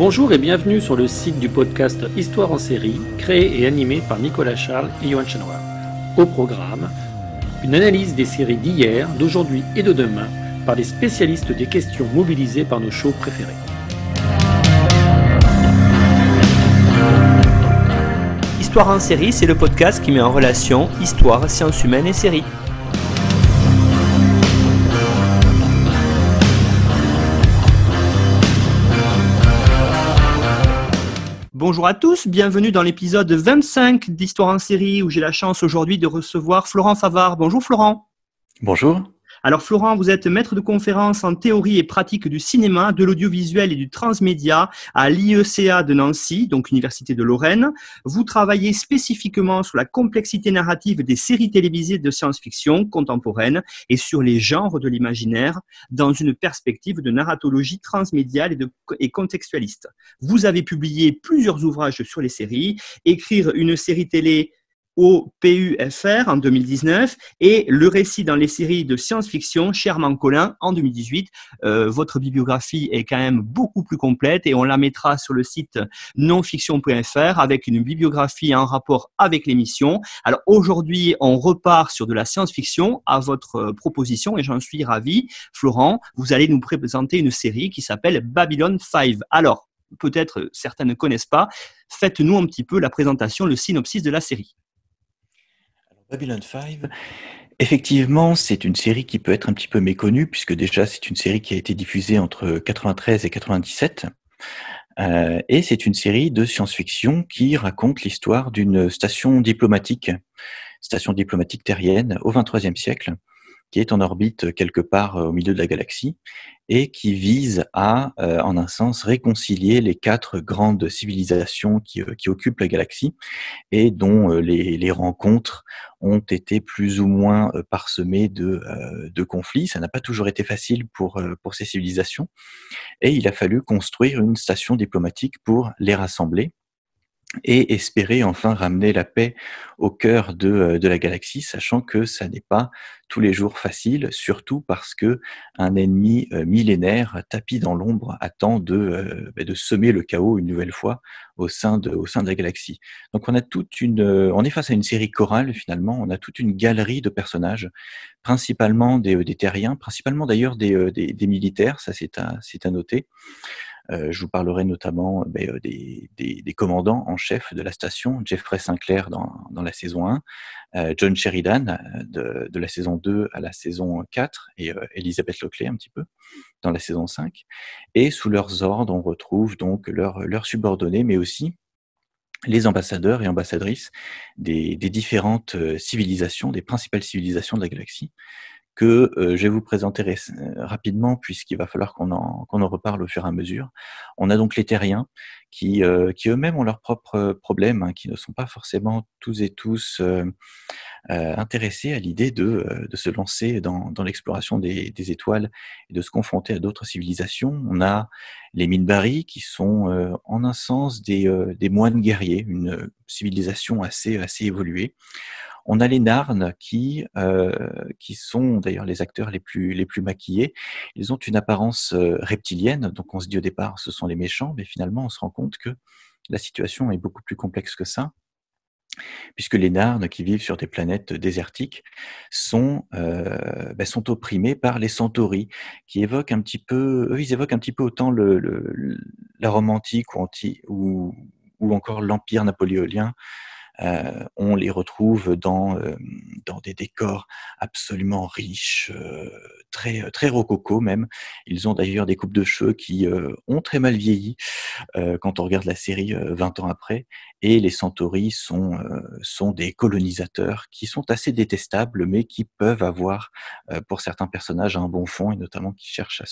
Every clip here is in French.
Bonjour et bienvenue sur le site du podcast Histoire en série, créé et animé par Nicolas Charles et Johan Chenoir. Au programme, une analyse des séries d'hier, d'aujourd'hui et de demain par des spécialistes des questions mobilisées par nos shows préférés. Histoire en série, c'est le podcast qui met en relation histoire, sciences humaines et séries. Bonjour à tous, bienvenue dans l'épisode 25 d'Histoire en série où j'ai la chance aujourd'hui de recevoir Florent Favard. Bonjour Florent. Bonjour. Alors Florent, vous êtes maître de conférence en théorie et pratique du cinéma, de l'audiovisuel et du transmédia à l'IECA de Nancy, donc Université de Lorraine. Vous travaillez spécifiquement sur la complexité narrative des séries télévisées de science-fiction contemporaine et sur les genres de l'imaginaire dans une perspective de narratologie transmédiale et, contextualiste. Vous avez publié plusieurs ouvrages sur les séries, écrire une série télé au PUFR en 2019 et le récit dans les séries de science-fiction Sherman Colin en 2018. Euh, votre bibliographie est quand même beaucoup plus complète et on la mettra sur le site nonfiction.fr avec une bibliographie en rapport avec l'émission. Alors aujourd'hui, on repart sur de la science-fiction à votre euh, proposition et j'en suis ravi. Florent, vous allez nous présenter une série qui s'appelle Babylon 5. Alors, peut-être euh, certains ne connaissent pas, faites-nous un petit peu la présentation, le synopsis de la série. Babylon 5, effectivement, c'est une série qui peut être un petit peu méconnue, puisque déjà, c'est une série qui a été diffusée entre 93 et 97. Euh, et c'est une série de science-fiction qui raconte l'histoire d'une station diplomatique, station diplomatique terrienne au XXIIIe siècle, qui est en orbite euh, quelque part euh, au milieu de la galaxie et qui vise à, euh, en un sens, réconcilier les quatre grandes civilisations qui, qui occupent la galaxie et dont les, les, rencontres ont été plus ou moins parsemées de, de conflits. Ça n'a pas toujours été facile pour, pour ces civilisations et il a fallu construire une station diplomatique pour les rassembler et espérer enfin ramener la paix au cœur de, euh, de la galaxie, sachant que ça n'est pas tous les jours facile, surtout parce que un ennemi euh, millénaire tapis dans l'ombre attend de, euh, bah, de semer le chaos une nouvelle fois au sein de, au sein de la galaxie. Donc on a toute une, on est face à une série chorale finalement, on a toute une galerie de personnages, principalement des, des terriens, principalement d'ailleurs des, des, des militaires, ça c'est à, c'est à noter. Euh, je vous parlerai notamment euh, ben, euh, des, commandants en chef de la station, Jeffrey Sinclair dans, la saison 1, John Sheridan de, la saison 2 à la saison 4 et Elisabeth Lockley un petit peu dans la saison 5. Et sous leurs ordres, on retrouve donc leurs subordonnés, mais aussi les ambassadeurs et ambassadrices des, différentes civilisations, des principales civilisations de la galaxie, que euh, je vais vous présenter euh, rapidement puisqu'il va falloir qu'on en, qu'on en reparle au fur et à mesure. On a donc les terriens qui, euh, eux-mêmes ont leurs propres problèmes, hein, qui ne sont pas forcément tous et tous intéressés à l'idée de, se lancer dans, l'exploration des, étoiles et de se confronter à d'autres civilisations. On a les Minbari qui sont en un sens des, des moines guerriers, une civilisation assez, assez évoluée. On a les Narnes qui, euh, qui sont d'ailleurs les acteurs les plus, les plus maquillés. Ils ont une apparence euh, reptilienne, donc on se dit au départ ce sont les méchants, mais finalement on se rend compte que la situation est beaucoup plus complexe que ça puisque les Narnes qui vivent sur des planètes désertiques sont, euh, bah, opprimés par les centauries qui évoquent un petit peu, eux, ils évoquent un petit peu autant la Rome antique ou, ou, ou encore l'Empire napoléonien euh, on les retrouve euh, dans, des décors absolument riches, euh, très, rococo même. Ils ont d'ailleurs des coupes de cheveux qui ont très mal vieilli quand on regarde la série 20 ans après. Et les Centauri sont, des colonisateurs qui sont assez détestables, mais qui peuvent avoir, pour certains personnages, un bon fond, et notamment qui cherchent,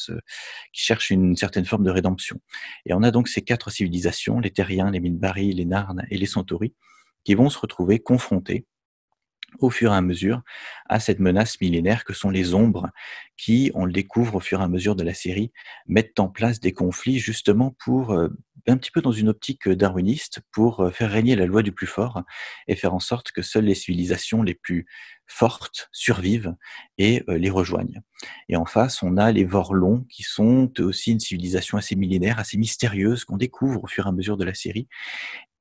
qui cherchent une certaine forme de rédemption. Et on a donc ces quatre civilisations, les Terriens, les Minbari, les Narnes et les Centauri, qui vont se retrouver confrontés au fur et à mesure à cette menace millénaire que sont les ombres qui, on le découvre au fur et à mesure de la série, mettent en place des conflits justement pour, euh, un petit peu dans une optique euh, darwiniste, pour euh, faire régner la loi du plus fort et faire en sorte que seules les civilisations les plus fortes survivent et les rejoignent. Et en face, on a les Vorlons qui sont aussi une civilisation assez millénaire, assez mystérieuse qu'on découvre au fur et à mesure de la série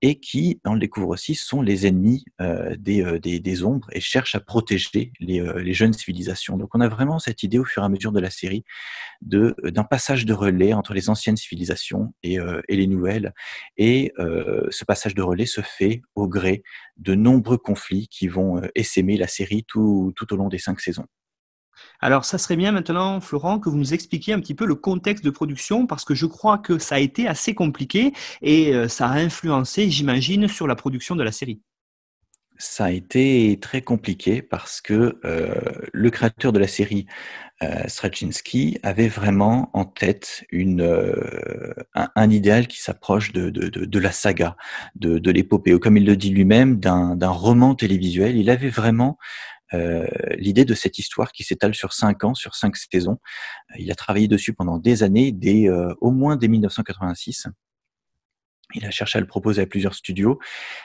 et qui, on le découvre aussi, sont les ennemis euh, euh, des, des, ombres et cherchent à protéger les, euh, les, jeunes civilisations. Donc on a vraiment cette idée au fur et à mesure de la série de, d'un passage de relais entre les anciennes civilisations et, et les nouvelles. Et ce passage de relais se fait au gré de nombreux conflits qui vont essaimer la série tout, tout au long des cinq saisons. Alors, ça serait bien maintenant, Florent, que vous nous expliquiez un petit peu le contexte de production, parce que je crois que ça a été assez compliqué et euh, ça a influencé, j'imagine, sur la production de la série. Ça a été très compliqué parce que euh, le créateur de la série, euh, Straczynski, avait vraiment en tête une, un, idéal qui s'approche de, de, de, la saga, de, l'épopée, ou comme il le dit lui-même, d'un roman télévisuel. Il avait vraiment euh, l'idée de cette histoire qui s'étale sur cinq ans, sur cinq saisons. Il a travaillé dessus pendant des années, dès, euh, au moins dès 1986. Il a cherché à le proposer à plusieurs studios.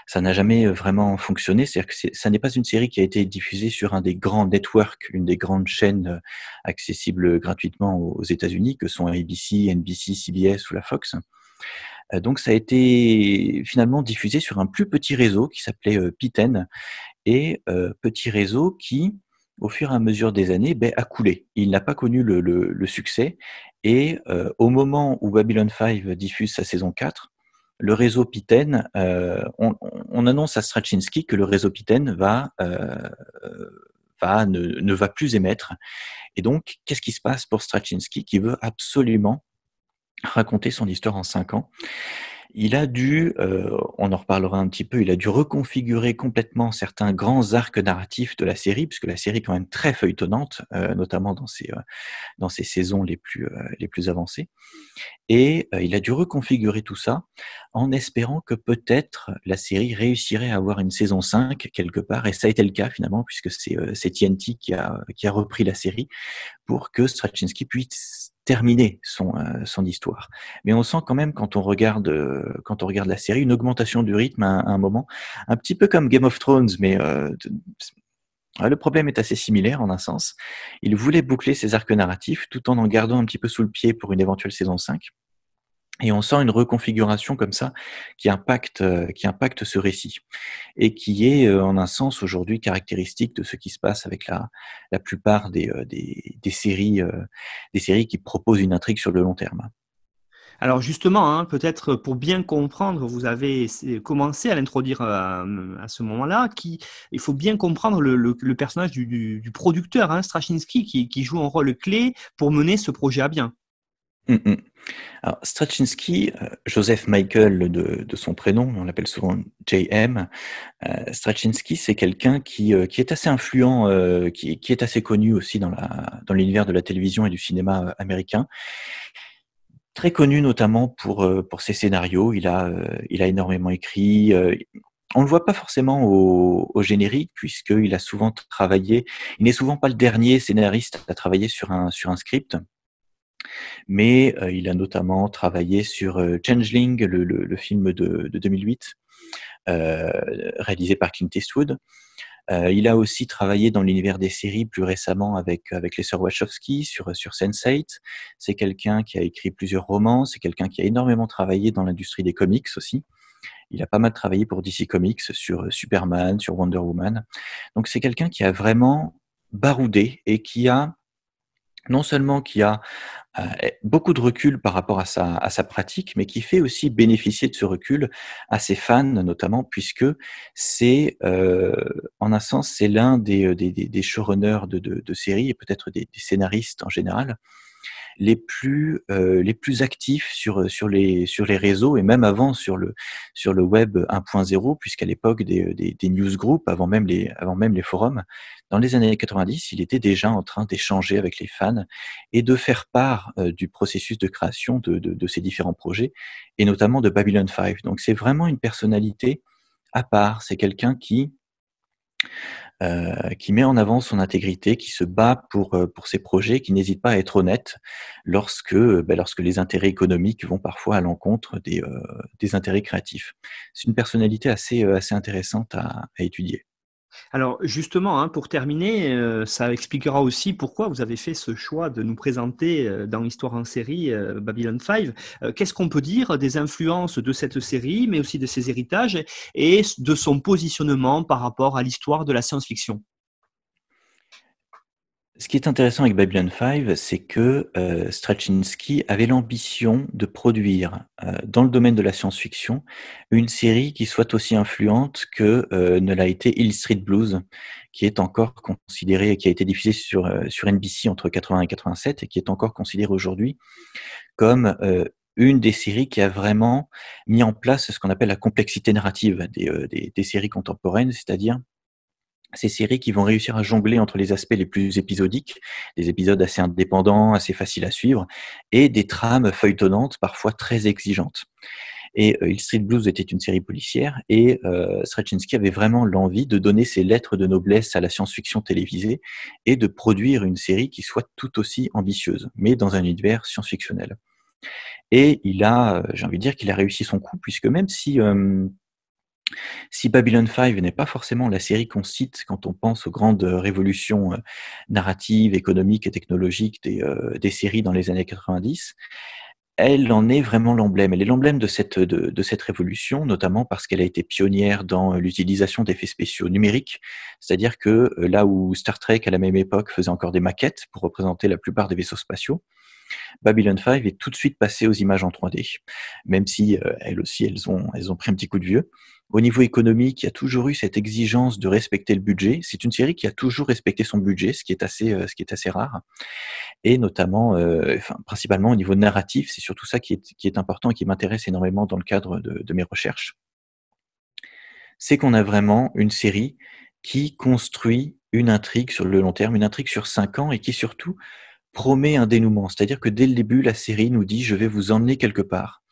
Ça n'a jamais euh, vraiment fonctionné. C'est-à-dire que ça n'est pas une série qui a été diffusée sur un des grands networks, une des grandes chaînes accessibles gratuitement aux États-Unis, que sont ABC, NBC, CBS ou la Fox. Donc ça a été finalement diffusé sur un plus petit réseau qui s'appelait Piten et euh, petit réseau qui, au fur et à mesure des années, ben, a coulé. Il n'a pas connu le, succès. Et euh, au moment où Babylon 5 diffuse sa saison 4, le réseau Piten, euh, on, annonce à Straczynski que le réseau Piten va, ne, va plus émettre. Et donc, qu'est-ce qui se passe pour Straczynski qui veut absolument raconter son histoire en cinq ans il a dû, euh, on en reparlera un petit peu, il a dû reconfigurer complètement certains grands arcs narratifs de la série, puisque la série est quand même très feuilletonnante, euh, notamment dans ses, euh, dans ses saisons les plus, les plus avancées. Et il a dû reconfigurer tout ça en espérant que peut-être la série réussirait à avoir une saison 5 quelque part, et ça a été le cas finalement, puisque c'est TNT qui a, qui a repris la série, pour que Straczynski puisse terminer euh, son, histoire. Mais on sent quand même, quand on regarde, euh, quand on regarde la série, une augmentation du rythme à, un moment, un petit peu comme Game of Thrones, mais euh, ah, le problème est assez similaire en un sens. Il voulait boucler ses arcs narratifs tout en en gardant un petit peu sous le pied pour une éventuelle saison 5. Et on sent une reconfiguration comme ça qui impacte, euh, qui impacte ce récit et qui est euh, en un sens aujourd'hui caractéristique de ce qui se passe avec la, la plupart des, euh, séries, des séries qui proposent une intrigue sur le long terme. Alors justement, hein, peut-être pour bien comprendre, vous avez commencé à l'introduire à, ce moment-là, il faut bien comprendre le, personnage du, producteur, hein, Straczynski, qui, qui joue un rôle clé pour mener ce projet à bien. Mm, mm. Alors, Straczynski, euh, Joseph Michael de, son prénom, on l'appelle souvent JM, euh, Straczynski, c'est quelqu'un qui, euh, est assez influent, qui, est assez connu aussi dans l'univers dans de la télévision et du cinéma américain. Très connu notamment pour, pour ses scénarios, il a, il a énormément écrit. On ne le voit pas forcément au, au générique puisqu'il a souvent travaillé, il n'est souvent pas le dernier scénariste à travailler sur un, sur un script mais euh, il a notamment travaillé sur euh, Changeling, le, film de, 2008, euh, réalisé par Clint Eastwood. il a aussi travaillé dans l'univers des séries plus récemment avec, avec les sœurs Wachowski sur, sur Sense8. C'est quelqu'un qui a écrit plusieurs romans, c'est quelqu'un qui a énormément travaillé dans l'industrie des comics aussi. Il a pas mal travaillé pour DC Comics sur Superman, sur Wonder Woman. Donc c'est quelqu'un qui a vraiment baroudé et qui a non seulement qui a euh, beaucoup de recul par rapport à sa, pratique, mais qui fait aussi bénéficier de ce recul à ses fans notamment, puisque c'est, euh, en un sens, c'est l'un des, euh, des, showrunners de, séries et peut-être des, scénaristes en général les plus euh, les plus actifs sur euh, sur les sur les réseaux et même avant sur le sur le web 1.0 puisqu'à l'époque des, euh, des, des newsgroups avant même les avant même les forums dans les années 90 il était déjà en train d'échanger avec les fans et de faire part du processus de création de, de, de ces différents projets et notamment de Babylon 5 donc c'est vraiment une personnalité à part c'est quelqu'un qui euh, qui met en avant son intégrité, qui se bat pour, euh, pour ses projets, qui n'hésite pas à être honnête lorsque, euh, ben, lorsque les intérêts économiques vont parfois à l'encontre des, des intérêts créatifs. C'est une personnalité assez, assez intéressante à étudier. Alors justement, hein, pour terminer, euh, ça expliquera aussi pourquoi vous avez fait ce choix de nous présenter euh, dans Histoire en série euh, Babylon 5. Qu'est-ce qu'on peut dire des influences de cette série, mais aussi de ses héritages et de son positionnement par rapport à l'histoire de la science-fiction ce qui est intéressant avec Babylon 5, c'est que euh, Straczynski avait l'ambition de produire, euh, dans le domaine de la science-fiction, une série qui soit aussi influente que euh, ne l'a été Hill Street Blues, qui est encore considérée qui a été diffusée sur, sur NBC entre 80 et 87 et qui est encore considérée aujourd'hui comme une des séries qui a vraiment mis en place ce qu'on appelle la complexité narrative des séries contemporaines, c'est-à-dire ces séries qui vont réussir à jongler entre les aspects les plus épisodiques, des épisodes assez indépendants, assez faciles à suivre, et des trames feuilletonnantes, parfois très exigeantes. Et euh, Hill Street Blues était une série policière, et euh, Straczynski avait vraiment l'envie de donner ses lettres de noblesse à la science-fiction télévisée et de produire une série qui soit tout aussi ambitieuse, mais dans un univers science-fictionnel. Et il a, euh, j'ai envie de dire qu'il a réussi son coup, puisque même si... Euh, si Babylon 5 n'est pas forcément la série qu'on cite quand on pense aux grandes euh, révolutions euh, narratives, économiques et technologiques des, euh, séries dans les années 90, elle en est vraiment l'emblème. Elle est l'emblème de cette, de, cette révolution, notamment parce qu'elle a été pionnière dans l'utilisation d'effets spéciaux numériques. C'est-à-dire que là où Star Trek, à la même époque, faisait encore des maquettes pour représenter la plupart des vaisseaux spatiaux, Babylon 5 est tout de suite passé aux images en 3D, même si euh, elles aussi, elles ont, pris un petit coup de vieux. Au niveau économique, il y a toujours eu cette exigence de respecter le budget. C'est une série qui a toujours respecté son budget, ce qui est assez, euh, rare. Et notamment, euh, principalement au niveau narratif, c'est surtout ça qui est, important et qui m'intéresse énormément dans le cadre de, de mes recherches. C'est qu'on a vraiment une série qui construit une intrigue sur le long terme, une intrigue sur cinq ans et qui surtout promet un dénouement. C'est-à-dire que dès le début, la série nous dit je vais vous emmener quelque part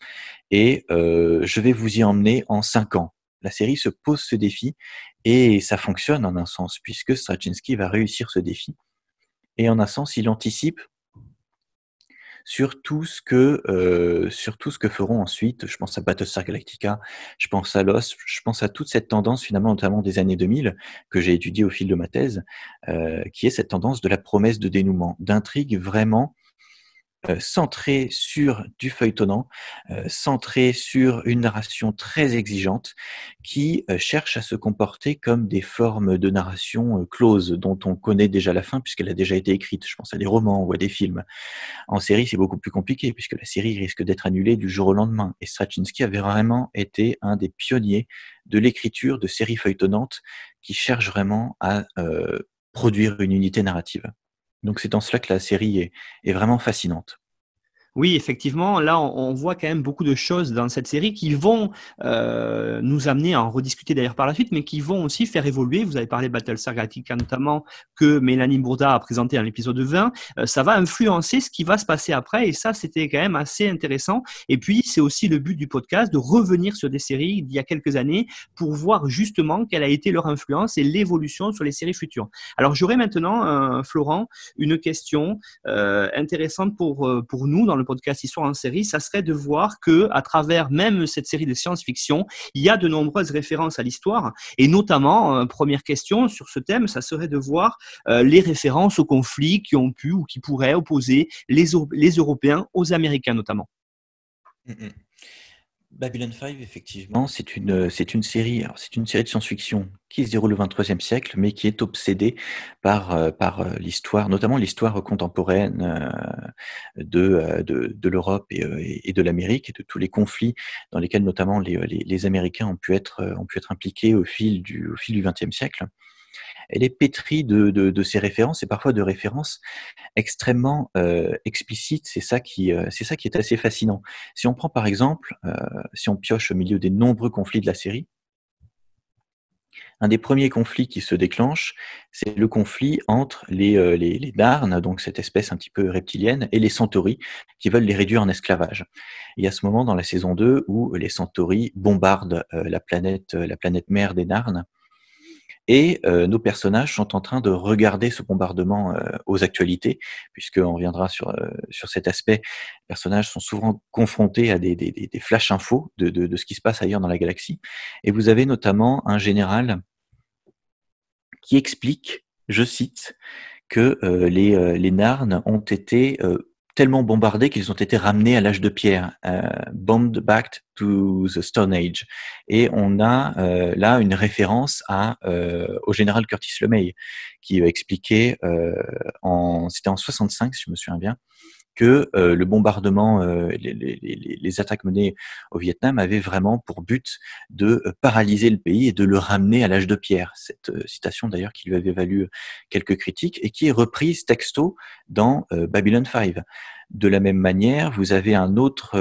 et euh, je vais vous y emmener en cinq ans. La série se pose ce défi et ça fonctionne en un sens puisque Straczynski va réussir ce défi. Et en un sens, il anticipe sur tout ce que euh, ce que feront ensuite. Je pense à Battlestar Galactica, je pense à Lost, je pense à toute cette tendance finalement, notamment des années 2000 que j'ai étudiée au fil de ma thèse, euh, qui est cette tendance de la promesse de dénouement, d'intrigue vraiment euh, centré sur du feuilletonnant, euh, centré sur une narration très exigeante qui euh, cherche à se comporter comme des formes de narration close dont on connaît déjà la fin puisqu'elle a déjà été écrite. Je pense à des romans ou à des films. En série, c'est beaucoup plus compliqué puisque la série risque d'être annulée du jour au lendemain. Et Straczynski avait vraiment été un des pionniers de l'écriture de séries feuilletonnantes qui cherchent vraiment à produire une unité narrative. Donc c'est en cela que la série est, est vraiment fascinante. Oui, effectivement, là, on, voit quand même beaucoup de choses dans cette série qui vont euh, nous amener à en rediscuter d'ailleurs par la suite, mais qui vont aussi faire évoluer. Vous avez parlé de Battlestar Galactica notamment, que Mélanie Bourda a présenté dans l'épisode 20. Euh, ça va influencer ce qui va se passer après, et ça, c'était quand même assez intéressant. Et puis, c'est aussi le but du podcast, de revenir sur des séries d'il y a quelques années pour voir justement quelle a été leur influence et l'évolution sur les séries futures. Alors, j'aurais maintenant, euh, Florent, une question intéressante pour, pour nous dans le podcast Histoire en série, ça serait de voir que, à travers même cette série de science-fiction, il y a de nombreuses références à l'histoire. Et notamment, euh, première question sur ce thème, ça serait de voir euh, les références aux conflits qui ont pu ou qui pourraient opposer les, Européens aux Américains, notamment. Mm, mm. Babylon 5, effectivement, euh, c'est une, série, de science-fiction qui se déroule au XXIIIe siècle, mais qui est obsédée par, euh, euh, l'histoire, notamment l'histoire contemporaine de, l'Europe et, de l'Amérique, et de tous les conflits dans lesquels notamment les, Américains ont pu être, ont pu être impliqués au fil du, au fil du XXe siècle elle est pétrie de, ces références et parfois de références extrêmement euh, explicites. C'est ça qui euh, ça qui est assez fascinant. Si on prend par exemple, euh, si on pioche au milieu des nombreux conflits de la série, un des premiers conflits qui se déclenche, c'est le conflit entre les, les, Darnes, donc cette espèce un petit peu reptilienne, et les centauries qui veulent les réduire en esclavage. Il y a ce moment dans la saison 2 où les Centauri bombardent la planète, la planète mère des Narnes et euh, nos personnages sont en train de regarder ce bombardement euh, aux actualités, puisqu'on reviendra sur, euh, sur cet aspect. Les personnages sont souvent confrontés à des, flashs flash infos de, de, de, ce qui se passe ailleurs dans la galaxie. Et vous avez notamment un général qui explique, je cite, que les, les, Narnes ont été tellement bombardés qu'ils ont été ramenés à l'âge de pierre, euh, bombed back to the Stone Age. Et on a euh, là une référence euh, au général Curtis LeMay, qui expliquait, en, c'était en 65 si je me souviens bien, que euh, le bombardement, euh, les, attaques menées au Vietnam avaient vraiment pour but de euh, paralyser le pays et de le ramener à l'âge de pierre. Cette citation d'ailleurs qui lui avait valu quelques critiques et qui est reprise texto dans Babylon 5. De la même manière, vous avez un autre,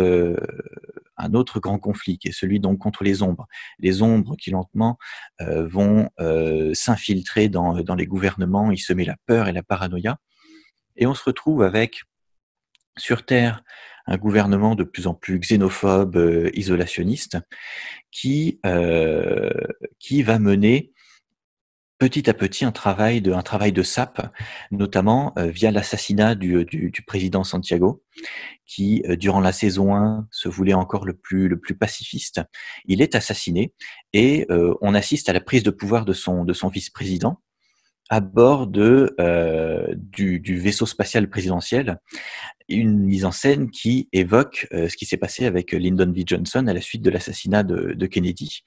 un autre grand conflit, qui est celui donc contre les ombres. Les ombres qui lentement vont s'infiltrer dans, dans les gouvernements, y semer la peur et la paranoïa. Et on se retrouve avec sur Terre un gouvernement de plus en plus xénophobe, euh, isolationniste, qui, euh, qui va mener petit à petit un travail de, un travail de sape, notamment euh, via l'assassinat du, président Santiago, qui, durant la saison 1, se voulait encore le plus, le plus pacifiste. Il est assassiné et on assiste à la prise de pouvoir de son, de son vice-président, à bord de, euh, du, du, vaisseau spatial présidentiel, une mise en scène qui évoque euh, ce qui s'est passé avec Lyndon B. Johnson à la suite de l'assassinat de, de, Kennedy.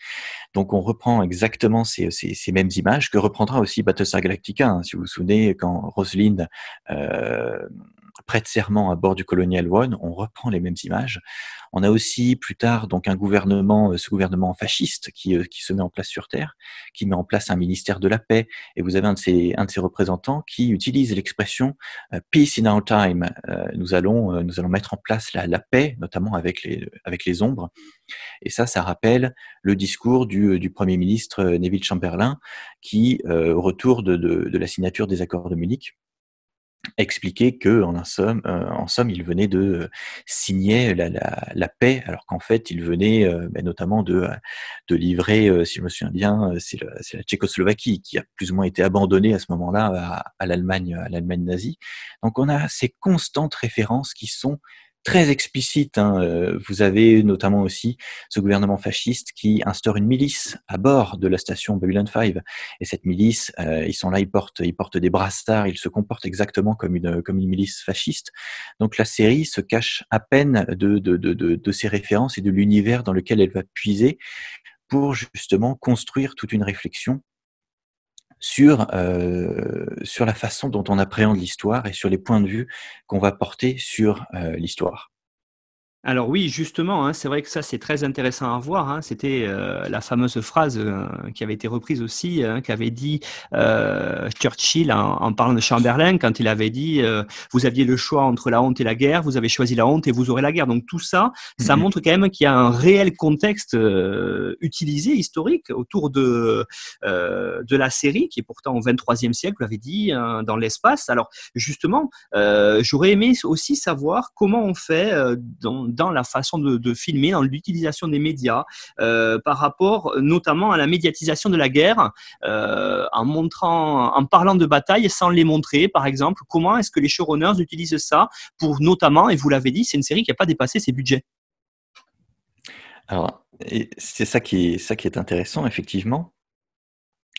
Donc on reprend exactement ces, ces, ces mêmes images que reprendra aussi Battlestar Galactica. Hein, si vous vous souvenez, quand Rosalind euh, prête serment à bord du Colonial One, on reprend les mêmes images. On a aussi plus tard donc un gouvernement, euh, ce gouvernement fasciste euh, qui, se met en place sur Terre, qui met en place un ministère de la paix, et vous avez un de ses, un de ses représentants qui utilise l'expression euh, peace in our time. nous allons, nous allons mettre en place la, paix, notamment avec les, avec les ombres. Et ça, ça rappelle le discours du, Premier ministre Neville Chamberlain, qui, au retour de, la signature des accords de Munich, expliquer que en, somme, euh, en somme, il venait de euh, signer la, paix, alors qu'en fait, il venait euh, bah, notamment de, livrer, si je me souviens bien, c'est la Tchécoslovaquie qui a plus ou moins été abandonnée à ce moment-là à l'Allemagne, à l'Allemagne nazie. Donc, on a ces constantes références qui sont très explicite. Hein, euh, vous avez notamment aussi ce gouvernement fasciste qui instaure une milice à bord de la station Babylon 5. Et cette milice, euh, ils sont là, ils portent, ils portent des brassards, ils se comportent exactement comme une, comme une milice fasciste. Donc la série se cache à peine de, de, de, de, de références et de l'univers dans lequel elle va puiser pour justement construire toute une réflexion sur, euh, sur la façon dont on appréhende l'histoire et sur les points de vue qu'on va porter sur euh, l'histoire. Alors oui, justement, hein, c'est vrai que ça c'est très intéressant à voir. Hein. C'était euh, la fameuse phrase euh, qui avait été reprise aussi, hein, qu'avait dit euh, Churchill en, parlant de Chamberlain quand il avait dit vous aviez le choix entre la honte et la guerre, vous avez choisi la honte et vous aurez la guerre. Donc tout ça, ça mhm. montre quand même qu'il y a un réel contexte utilisé historique autour de de la série qui est pourtant au 23e siècle, vous l'avez dit, dans l'espace. Alors justement, j'aurais aimé aussi savoir comment on fait dans dans la façon de, filmer, dans l'utilisation des médias, euh, par rapport notamment à la médiatisation de la guerre, euh, en montrant, en parlant de bataille sans les montrer, par exemple. Comment est-ce que les showrunners utilisent ça pour notamment, et vous l'avez dit, c'est une série qui n'a pas dépassé ses budgets. Alors, c'est ça qui est intéressant effectivement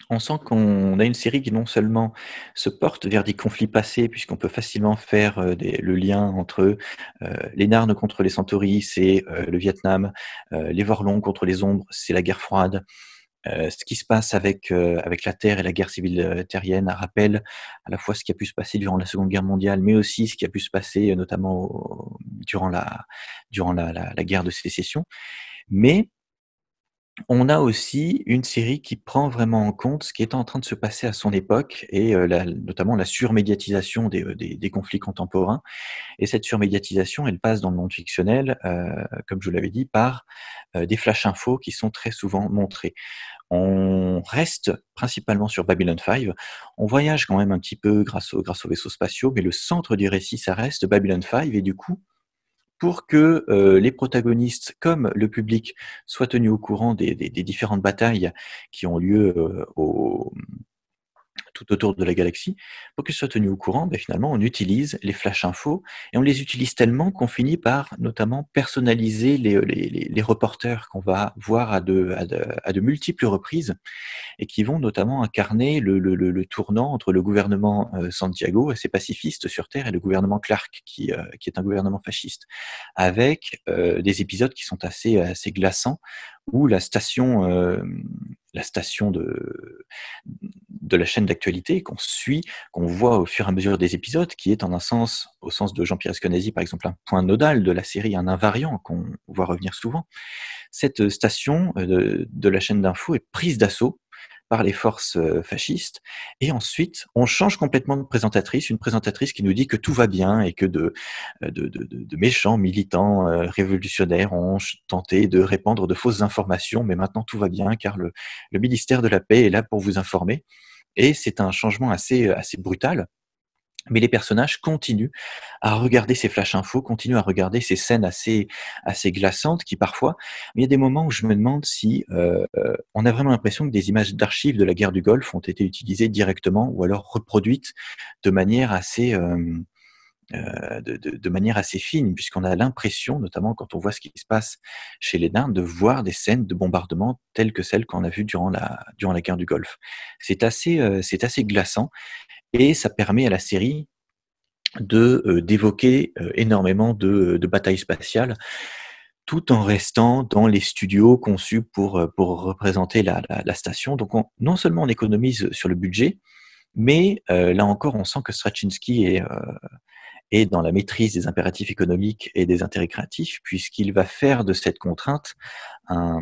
on sent qu'on a une série qui non seulement se porte vers des conflits passés, puisqu'on peut facilement faire euh, le lien entre euh, les Narnes contre les Centauri, c'est euh, le Vietnam, les Vorlons contre les Ombres, c'est la guerre froide. ce qui se passe avec, avec la Terre et la guerre civile terrienne rappelle à la fois ce qui a pu se passer durant la Seconde Guerre mondiale, mais aussi ce qui a pu se passer notamment durant, la, durant la guerre de sécession. Mais on a aussi une série qui prend vraiment en compte ce qui est en train de se passer à son époque et euh, notamment la surmédiatisation euh, des, conflits contemporains. Et cette surmédiatisation, elle passe dans le monde fictionnel, euh, comme je vous l'avais dit, par des flash infos qui sont très souvent montrés. On reste principalement sur Babylon 5. On voyage quand même un petit peu grâce, grâce aux vaisseaux spatiaux, mais le centre du récit, ça reste Babylon 5 et du coup, pour que euh, les protagonistes comme le public soient tenus au courant des, différentes batailles qui ont lieu euh, au, autour de la galaxie, pour qu'ils soient tenus au courant, ben finalement, on utilise les flash infos et on les utilise tellement qu'on finit par notamment personnaliser les, euh, les, reporters qu'on va voir à de, à, de, multiples reprises et qui vont notamment incarner le, tournant entre le gouvernement euh, Santiago assez ses pacifistes sur Terre et le gouvernement Clark, qui, euh, qui est un gouvernement fasciste, avec des épisodes qui sont assez, assez glaçants où la station la station de, de la chaîne d'actualité qu'on suit, qu'on voit au fur et à mesure des épisodes, qui est en un sens, au sens de Jean-Pierre Esconesi par exemple, un point nodal de la série, un invariant qu'on voit revenir souvent. Cette station euh, de, de la chaîne d'info est prise d'assaut par les forces euh, fascistes. Et ensuite, on change complètement de présentatrice, une présentatrice qui nous dit que tout va bien et que de, euh, méchants militants euh, révolutionnaires ont tenté de répandre de fausses informations, mais maintenant tout va bien car le, ministère de la Paix est là pour vous informer. Et c'est un changement assez brutal mais les personnages continuent à regarder ces flash infos, continuent à regarder ces scènes assez, assez glaçantes qui parfois, il y a des moments où je me demande si euh, on a vraiment l'impression que des images d'archives de la guerre du Golfe ont été utilisées directement ou alors reproduites de manière assez, euh, euh, de, manière assez fine, puisqu'on a l'impression, notamment quand on voit ce qui se passe chez les Nains, de voir des scènes de bombardement telles que celles qu'on a vues durant la, durant la guerre du Golfe. C'est assez, c'est assez glaçant, et ça permet à la série de euh, d'évoquer euh, énormément de, euh, de, batailles spatiales tout en restant dans les studios conçus pour, pour représenter la, station. Donc non seulement on économise sur le budget, mais là encore on sent que Straczynski est, est dans la maîtrise des impératifs économiques et des intérêts créatifs, puisqu'il va faire de cette contrainte un,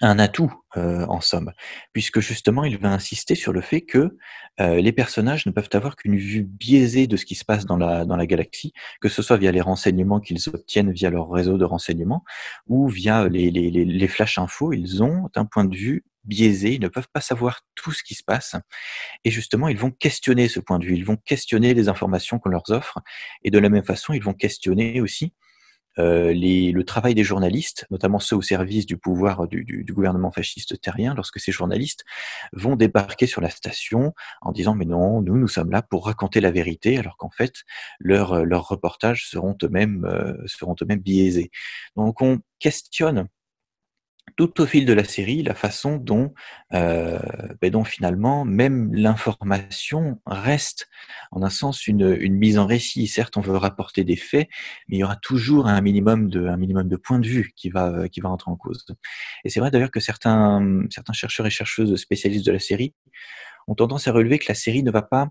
un atout en somme, puisque justement il va insister sur le fait que les personnages ne peuvent avoir qu'une vue biaisée de ce qui se passe dans la, dans la galaxie, que ce soit via les renseignements qu'ils obtiennent via leur réseau de renseignements ou via les, les, les, flash infos, ils ont un point de vue biaisé, ils ne peuvent pas savoir tout ce qui se passe. Et justement, ils vont questionner ce point de vue, ils vont questionner les informations qu'on leur offre, et de la même façon, ils vont questionner aussi euh, les, le travail des journalistes, notamment ceux au service du pouvoir euh, du, gouvernement fasciste terrien, lorsque ces journalistes vont débarquer sur la station en disant mais non, nous, nous sommes là pour raconter la vérité, alors qu'en fait, euh, leurs reportages seront eux-mêmes seront eux-mêmes biaisés. Donc on questionne tout au fil de la série la façon dont, euh, ben dont finalement même l'information reste en un sens une, mise en récit. Certes, on veut rapporter des faits, mais il y aura toujours un minimum de, un minimum de points de vue qui va, qui va entrer en cause. Et c'est vrai d'ailleurs que certains, certains chercheurs et chercheuses spécialistes de la série ont tendance à relever que la série ne va pas,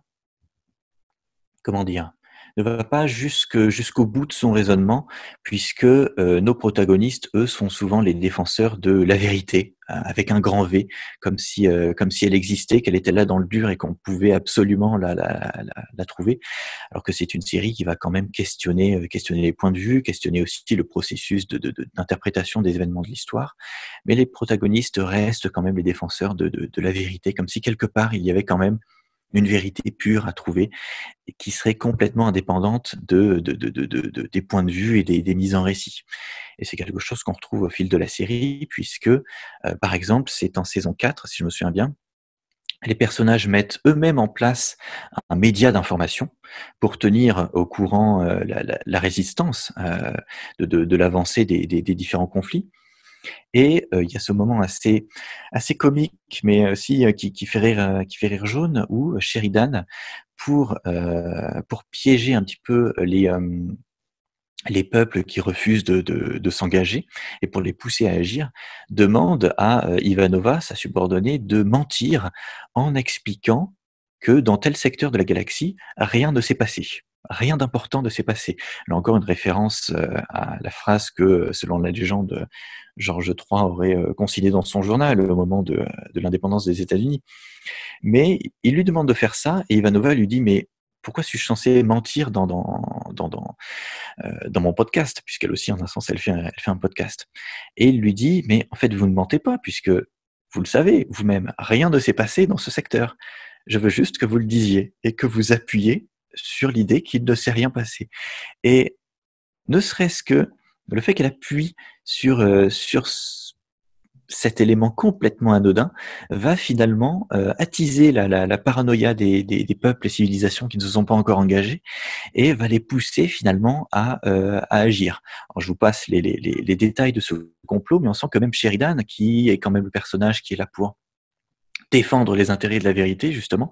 comment dire, ne va pas jusque, jusqu'au bout de son raisonnement, puisque euh, nos protagonistes, eux, sont souvent les défenseurs de la vérité, euh, avec un grand V, comme si, euh, comme si elle existait, qu'elle était là dans le dur et qu'on pouvait absolument la, trouver, alors que c'est une série qui va quand même questionner, questionner les points de vue, questionner aussi le processus d'interprétation des événements de l'histoire, mais les protagonistes restent quand même les défenseurs de la vérité, comme si quelque part il y avait quand même une vérité pure à trouver qui serait complètement indépendante des points de vue et des, mises en récit. Et c'est quelque chose qu'on retrouve au fil de la série, puisque, euh, par exemple, c'est en saison 4, si je me souviens bien, les personnages mettent eux-mêmes en place un média d'information pour tenir au courant euh, la, résistance euh, de, l'avancée des, différents conflits. Et euh, il y a ce moment assez, comique, mais aussi euh, euh, qui, fait rire, jaune, où Sheridan, pour, piéger un petit peu les peuples qui refusent de, s'engager et pour les pousser à agir, demande à Ivanova, sa subordonnée, de mentir en expliquant que dans tel secteur de la galaxie, rien ne s'est passé rien d'important de s'est passé. Là encore, une référence euh, à la phrase que, euh, selon la légende, euh, Georges III aurait concilié dans son journal au moment de, l'indépendance des États-Unis. Mais il lui demande de faire ça et Ivanova lui dit Mais pourquoi suis-je censé mentir dans, dans, dans, dans, dans mon podcast Puisqu'elle aussi, en un sens, elle fait un, elle fait un podcast. Et il lui dit Mais en fait, vous ne mentez pas, puisque vous le savez vous-même, rien ne s'est passé dans ce secteur. Je veux juste que vous le disiez et que vous appuyiez sur l'idée qu'il ne s'est rien passé. Et ne serait-ce que le fait qu'elle appuie sur, euh, sur cet élément complètement anodin va finalement euh, attiser la, la, paranoïa des, des, peuples et civilisations qui ne se sont pas encore engagés et va les pousser finalement à, euh, à agir. je vous passe les, les, les, détails de ce complot, mais on sent que même Sheridan, qui est quand même le personnage qui est là pour défendre les intérêts de la vérité, justement,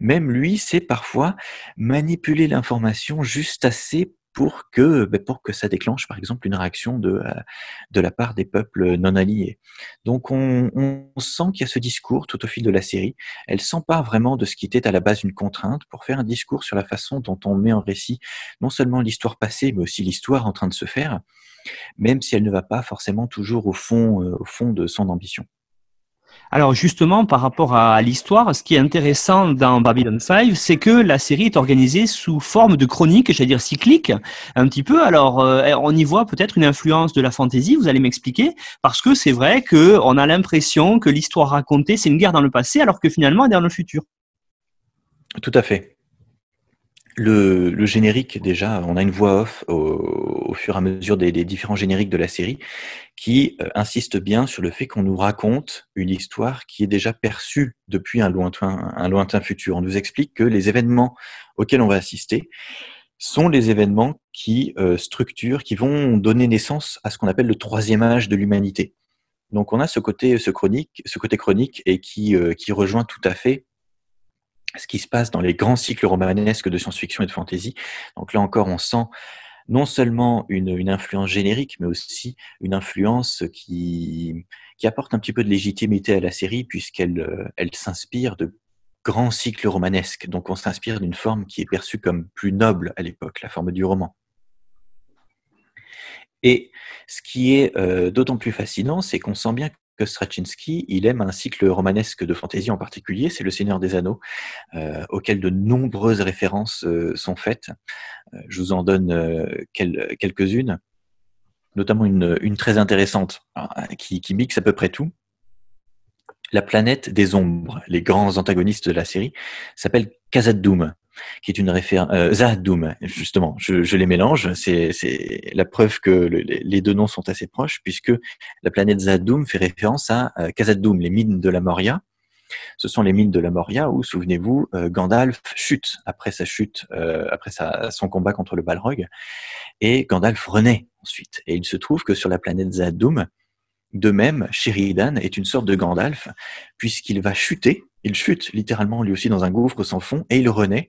même lui sait parfois manipuler l'information juste assez pour que, ben, pour que ça déclenche, par exemple, une réaction de, euh, la part des peuples non alliés. Donc, on, sent qu'il y a ce discours tout au fil de la série. Elle s'empare vraiment de ce qui était à la base une contrainte pour faire un discours sur la façon dont on met en récit non seulement l'histoire passée, mais aussi l'histoire en train de se faire, même si elle ne va pas forcément toujours au fond, euh, au fond de son ambition. Alors justement, par rapport à l'histoire, ce qui est intéressant dans Babylon 5, c'est que la série est organisée sous forme de chronique, à dire cyclique, un petit peu. Alors euh, on y voit peut-être une influence de la fantaisie, vous allez m'expliquer, parce que c'est vrai qu'on a l'impression que l'histoire racontée, c'est une guerre dans le passé, alors que finalement, elle est dans le futur. Tout à fait. Le, générique, déjà, on a une voix off au, fur et à mesure des, différents génériques de la série qui euh, insiste bien sur le fait qu'on nous raconte une histoire qui est déjà perçue depuis un lointain, un lointain futur. On nous explique que les événements auxquels on va assister sont les événements qui euh, structurent, qui vont donner naissance à ce qu'on appelle le troisième âge de l'humanité. Donc on a ce côté, ce chronique, ce côté chronique et qui, euh, qui rejoint tout à fait ce qui se passe dans les grands cycles romanesques de science-fiction et de fantasy. Donc là encore, on sent non seulement une, influence générique, mais aussi une influence qui, qui apporte un petit peu de légitimité à la série, puisqu'elle euh, elle s'inspire de grands cycles romanesques. Donc on s'inspire d'une forme qui est perçue comme plus noble à l'époque, la forme du roman. Et ce qui est euh, d'autant plus fascinant, c'est qu'on sent bien que il aime un cycle romanesque de fantaisie en particulier, c'est Le Seigneur des Anneaux, euh, auquel de nombreuses références euh, sont faites. Euh, je vous en donne quelques-unes, notamment une, très intéressante hein, qui, mixe à peu près tout. La planète des ombres, les grands antagonistes de la série, s'appelle khazad qui est une référence, euh, à justement, je, les mélange, c'est la preuve que les deux noms sont assez proches, puisque la planète Zahdoum fait référence à euh, les mines de la Moria. Ce sont les mines de la Moria où, souvenez-vous, euh, Gandalf chute après sa chute, euh, après son combat contre le Balrog, et Gandalf renaît ensuite. Et il se trouve que sur la planète Zahdoum, de même, Sheridan est une sorte de Gandalf, puisqu'il va chuter il chute littéralement lui aussi dans un gouffre sans fond et il renaît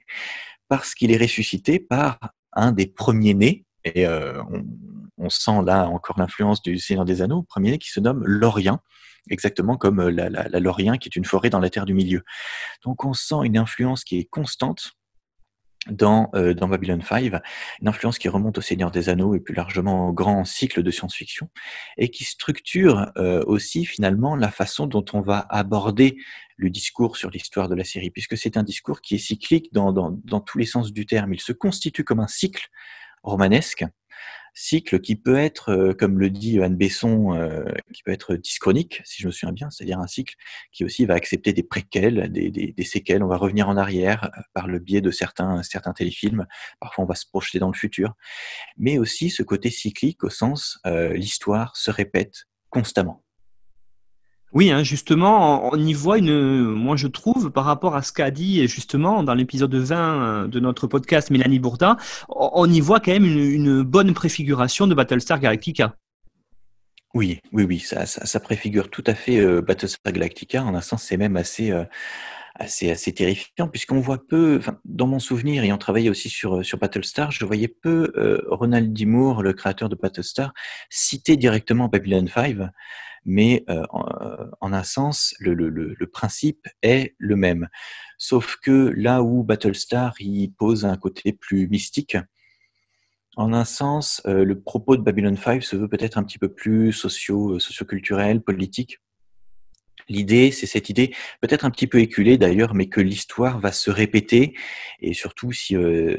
parce qu'il est ressuscité par un des premiers-nés. Et euh, on, sent là encore l'influence du Seigneur des Anneaux, premier-né qui se nomme Lorien, exactement comme euh, la, la, qui est une forêt dans la terre du milieu. Donc on sent une influence qui est constante euh, dans, Babylon 5, une influence qui remonte au Seigneur des Anneaux et plus largement au grand cycle de science-fiction, et qui structure euh, aussi finalement la façon dont on va aborder le discours sur l'histoire de la série, puisque c'est un discours qui est cyclique dans tous les sens du terme. Il se constitue comme un cycle romanesque cycle qui peut être, euh, comme le dit Anne Besson, euh, qui peut être dyschronique, si je me souviens bien, c'est-à-dire un cycle qui aussi va accepter des préquels, des, séquelles. On va revenir en arrière euh, par le biais de certains, certains téléfilms. Parfois, on va se projeter dans le futur. Mais aussi ce côté cyclique au sens l'histoire se répète constamment. Oui, hein, justement, on y voit une, moi je trouve, par rapport à ce qu'a dit justement dans l'épisode 20 euh, de notre podcast Mélanie Bourdin, on y voit quand même une, bonne préfiguration de Battlestar Galactica. Oui, oui, oui, ça, préfigure tout à fait euh, Battlestar Galactica. En un sens, c'est même assez, euh, assez, assez terrifiant, puisqu'on voit peu, dans mon souvenir, ayant travaillé aussi sur, euh, sur Battlestar, je voyais peu euh, Ronald D. Moore, le créateur de Battlestar, citer directement Babylon 5, mais euh, en, un sens, le, le, principe est le même. Sauf que là où Battlestar y pose un côté plus mystique, en un sens, le propos de Babylon 5 se veut peut-être un petit peu plus socio, socioculturel, politique, L'idée, c'est cette idée, peut-être un petit peu éculée d'ailleurs, mais que l'histoire va se répéter, et surtout si, euh,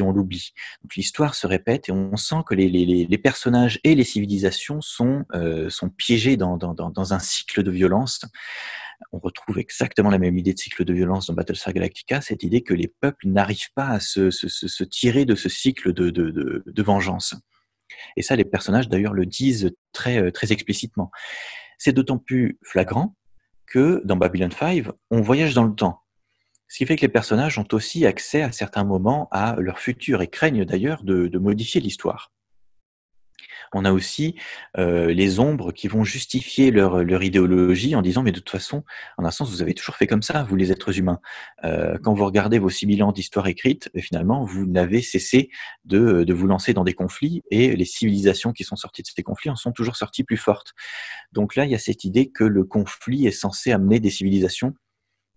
on l'oublie. l'histoire se répète et on sent que les, personnages et les civilisations sont, euh, sont piégés dans, un cycle de violence. On retrouve exactement la même idée de cycle de violence dans Battlestar Galactica, cette idée que les peuples n'arrivent pas à se, tirer de ce cycle de, de vengeance. Et ça, les personnages d'ailleurs le disent très, euh, très explicitement. C'est d'autant plus flagrant que dans Babylon 5, on voyage dans le temps. Ce qui fait que les personnages ont aussi accès à certains moments à leur futur et craignent d'ailleurs de, de modifier l'histoire. On a aussi euh, les ombres qui vont justifier leur, idéologie en disant mais de toute façon, en un sens, vous avez toujours fait comme ça, vous les êtres humains. Euh, quand vous regardez vos 6000 ans d'histoire écrite, euh, finalement, vous n'avez cessé de, de, vous lancer dans des conflits et les civilisations qui sont sorties de ces conflits en sont toujours sorties plus fortes. Donc là, il y a cette idée que le conflit est censé amener des civilisations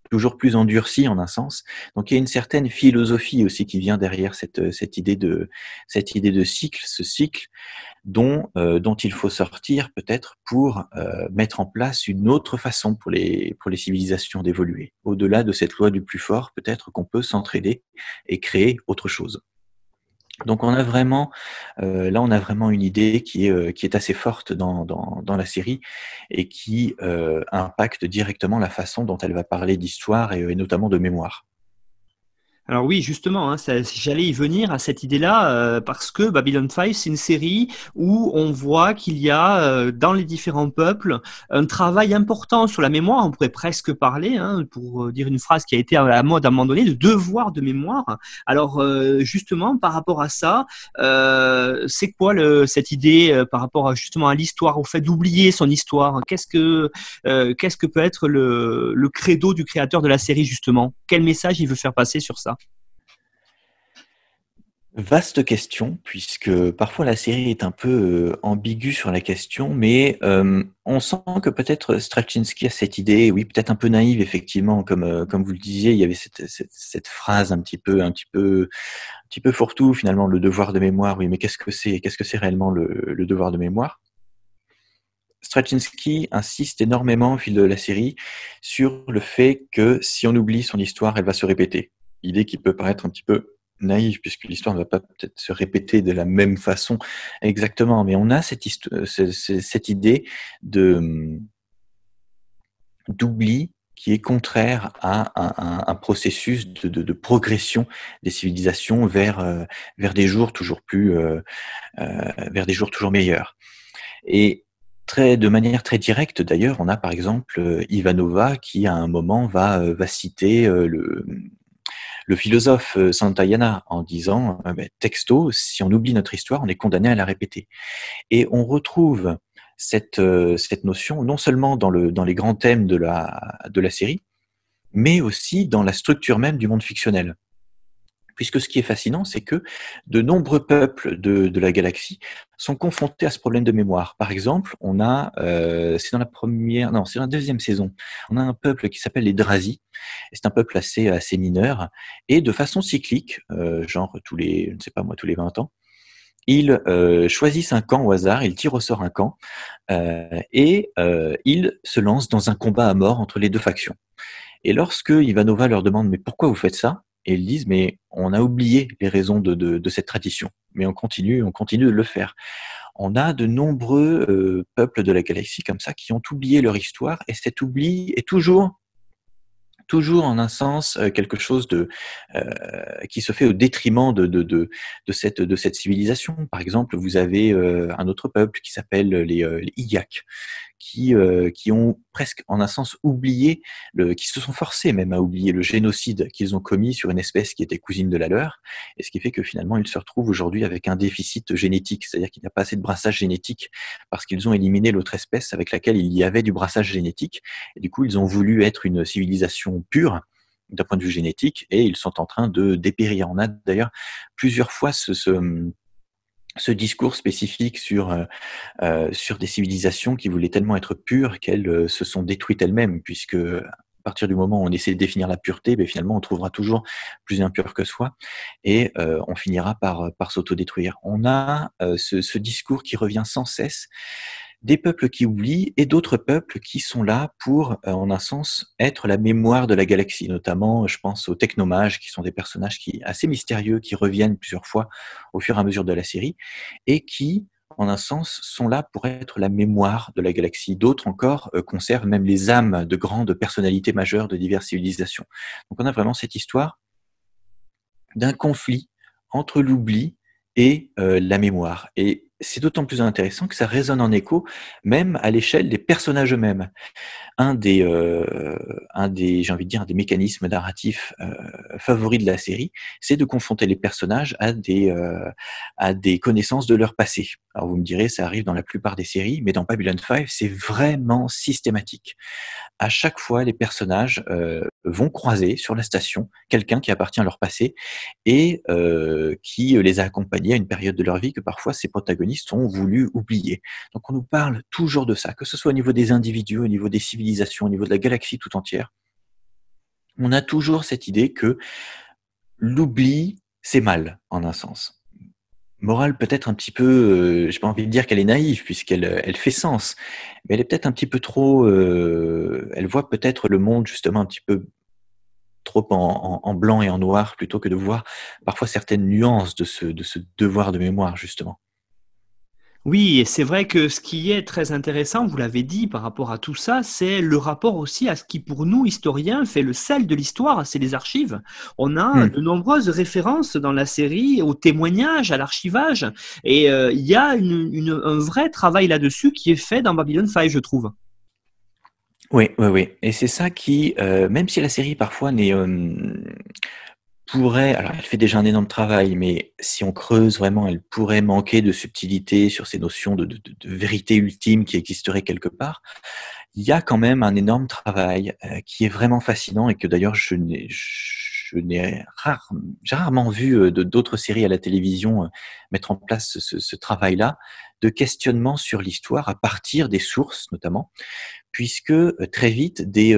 toujours plus endurci en un sens. Donc il y a une certaine philosophie aussi qui vient derrière cette, cette, idée, de, cette idée de cycle, ce cycle dont, euh, dont il faut sortir peut-être pour euh, mettre en place une autre façon pour les, pour les civilisations d'évoluer. Au-delà de cette loi du plus fort, peut-être qu'on peut s'entraider et créer autre chose. Donc on a vraiment euh, là on a vraiment une idée qui est, euh, qui est assez forte dans, dans, la série et qui euh, impacte directement la façon dont elle va parler d'histoire et, notamment de mémoire. Alors oui, justement, hein, j'allais y venir à cette idée-là euh, parce que Babylon 5, c'est une série où on voit qu'il y a euh, dans les différents peuples un travail important sur la mémoire. On pourrait presque parler, hein, pour euh, dire une phrase qui a été à la mode à un moment donné, de devoir de mémoire. Alors justement, par rapport à ça, c'est quoi le, cette idée par rapport à, justement à l'histoire, au fait d'oublier son histoire Qu'est-ce que qu'est-ce que peut être le, le credo du créateur de la série justement Quel message il veut faire passer sur ça Vaste question, puisque parfois la série est un peu euh, ambiguë sur la question, mais euh, on sent que peut-être Straczynski a cette idée, oui, peut-être un peu naïve, effectivement, comme, euh, comme vous le disiez, il y avait cette, phrase un petit peu, un petit peu, un petit peu fourre-tout, finalement, le devoir de mémoire, oui, mais qu'est-ce que c'est Qu'est-ce que c'est réellement le, devoir de mémoire Straczynski insiste énormément au fil de la série sur le fait que si on oublie son histoire, elle va se répéter. Idée qui peut paraître un petit peu naïf puisque l'histoire ne va pas peut-être se répéter de la même façon exactement, mais on a cette, euh, idée de hum, d'oubli qui est contraire à un, processus de, progression des civilisations vers, euh, vers des jours toujours plus euh, vers des jours toujours meilleurs. Et très, de manière très directe d'ailleurs, on a par exemple Ivanova qui à un moment va, va citer le hum, le philosophe euh, Santayana en disant euh, ben, texto, si on oublie notre histoire, on est condamné à la répéter. Et on retrouve cette, euh, cette notion non seulement dans, le, dans les grands thèmes de la, de la série, mais aussi dans la structure même du monde fictionnel puisque ce qui est fascinant, c'est que de nombreux peuples de, de, la galaxie sont confrontés à ce problème de mémoire. Par exemple, on a, euh, c'est dans la première, non, c'est dans la deuxième saison, on a un peuple qui s'appelle les Drazi. C'est un peuple assez, assez mineur et de façon cyclique, euh, genre tous les, je ne sais pas moi, tous les 20 ans, ils euh, choisissent un camp au hasard, ils tirent au sort un camp et euh, ils se lancent dans un combat à mort entre les deux factions. Et lorsque Ivanova leur demande mais pourquoi vous faites ça, et ils disent mais on a oublié les raisons de, cette tradition, mais on continue, on continue de le faire. On a de nombreux euh, peuples de la galaxie comme ça qui ont oublié leur histoire et cet oubli est toujours toujours en un sens euh, quelque chose de, euh, qui se fait au détriment de, de, de, de, cette, de cette civilisation. Par exemple, vous avez euh, un autre peuple qui s'appelle les, Iyak, qui, qui ont presque en un sens oublié, le, qui se sont forcés même à oublier le génocide qu'ils ont commis sur une espèce qui était cousine de la leur, et ce qui fait que finalement ils se retrouvent aujourd'hui avec un déficit génétique, c'est-à-dire qu'il n'y a pas assez de brassage génétique parce qu'ils ont éliminé l'autre espèce avec laquelle il y avait du brassage génétique, et du coup ils ont voulu être une civilisation pure d'un point de vue génétique et ils sont en train de dépérir. On a d'ailleurs plusieurs fois ce, discours spécifique sur, euh, euh, sur des civilisations qui voulaient tellement être pures qu'elles euh, se sont détruites elles-mêmes, puisque à partir du moment où on essaie de définir la pureté, ben, finalement on trouvera toujours plus impur que soi et on finira par, par s'autodétruire. On a ce discours qui revient sans cesse des peuples qui oublient et d'autres peuples qui sont là pour, euh, en un sens, être la mémoire de la galaxie. Notamment, je pense aux technomages, qui sont des personnages qui assez mystérieux, qui reviennent plusieurs fois au fur et à mesure de la série, et qui, en un sens, sont là pour être la mémoire de la galaxie. D'autres encore euh, conservent même les âmes de grandes personnalités majeures de diverses civilisations. Donc on a vraiment cette histoire d'un conflit entre l'oubli et euh, la mémoire. Et c'est d'autant plus intéressant que ça résonne en écho, même à l'échelle des personnages eux-mêmes. Un des, euh, un des, j'ai envie de dire, des mécanismes narratifs euh, favoris de la série, c'est de confronter les personnages à des, euh, à des connaissances de leur passé. Alors vous me direz, ça arrive dans la plupart des séries, mais dans Babylon 5, c'est vraiment systématique. À chaque fois, les personnages vont croiser sur la station quelqu'un qui appartient à leur passé et qui les a accompagnés à une période de leur vie que parfois ces protagonistes ont voulu oublier. Donc on nous parle toujours de ça, que ce soit au niveau des individus, au niveau des civilisations, au niveau de la galaxie tout entière. On a toujours cette idée que l'oubli, c'est mal, en un sens. Morale peut-être un petit peu, je euh, j'ai pas envie de dire qu'elle est naïve puisqu'elle euh, elle fait sens, mais elle est peut-être un petit peu trop, euh, elle voit peut-être le monde justement un petit peu trop en, blanc et en noir plutôt que de voir parfois certaines nuances de de ce devoir de mémoire, justement. Oui, et c'est vrai que ce qui est très intéressant, vous l'avez dit par rapport à tout ça, c'est le rapport aussi à ce qui pour nous, historiens, fait le sel de l'histoire, c'est les archives. On a hmm. de nombreuses références dans la série aux témoignages, à l'archivage, et euh, il y a un vrai travail là-dessus qui est fait dans Babylon 5, je trouve. Oui, oui, oui. Et c'est ça qui, euh, même si la série parfois n'est... Euh, alors elle fait déjà un énorme travail, mais si on creuse vraiment, elle pourrait manquer de subtilité sur ces notions de, vérité ultime qui existerait quelque part. Il y a quand même un énorme travail euh, qui est vraiment fascinant et que d'ailleurs je n'ai, je n'ai rarement vu euh, d'autres séries à la télévision euh, mettre en place ce, travail-là de questionnement sur l'histoire à partir des sources notamment, puisque euh, très vite des,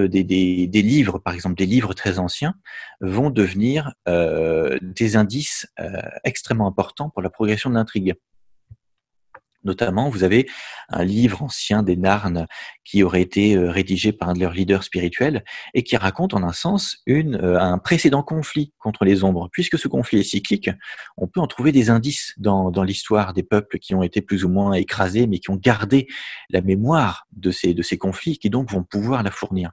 livres, par exemple des livres très anciens, vont devenir des indices extrêmement importants pour la progression de l'intrigue. Notamment, vous avez un livre ancien des Narnes qui aurait été euh, rédigé par un de leurs leaders spirituels et qui raconte en un sens une, euh, un précédent conflit contre les ombres. Puisque ce conflit est cyclique, on peut en trouver des indices dans, dans l'histoire des peuples qui ont été plus ou moins écrasés, mais qui ont gardé la mémoire de ces, de ces conflits, qui donc vont pouvoir la fournir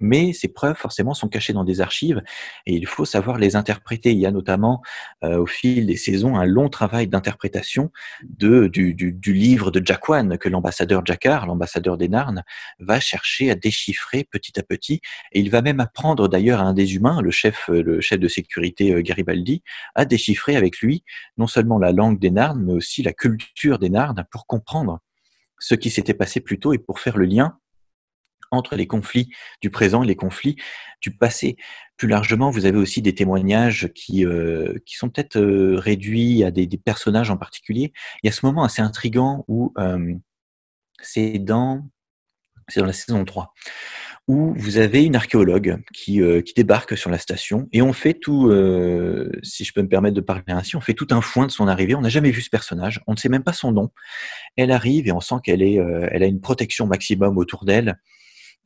mais ces preuves forcément sont cachées dans des archives et il faut savoir les interpréter. Il y a notamment euh, au fil des saisons un long travail d'interprétation de, du, livre de Jackwan que l'ambassadeur Jacquard, l'ambassadeur des Narnes, va chercher à déchiffrer petit à petit et il va même apprendre d'ailleurs à un des humains, le chef, euh, le chef de sécurité euh, Garibaldi, à déchiffrer avec lui non seulement la langue des Narnes mais aussi la culture des Narnes pour comprendre ce qui s'était passé plus tôt et pour faire le lien entre les conflits du présent et les conflits du passé. Plus largement, vous avez aussi des témoignages qui, euh, qui sont peut-être euh, réduits à des, personnages en particulier. Il y a ce moment assez intrigant où euh, c'est dans, dans la saison 3 où vous avez une archéologue qui, qui, débarque sur la station et on fait tout, si je peux me permettre de parler ainsi, on fait tout un foin de son arrivée. On n'a jamais vu ce personnage, on ne sait même pas son nom. Elle arrive et on sent qu'elle elle a une protection maximum autour d'elle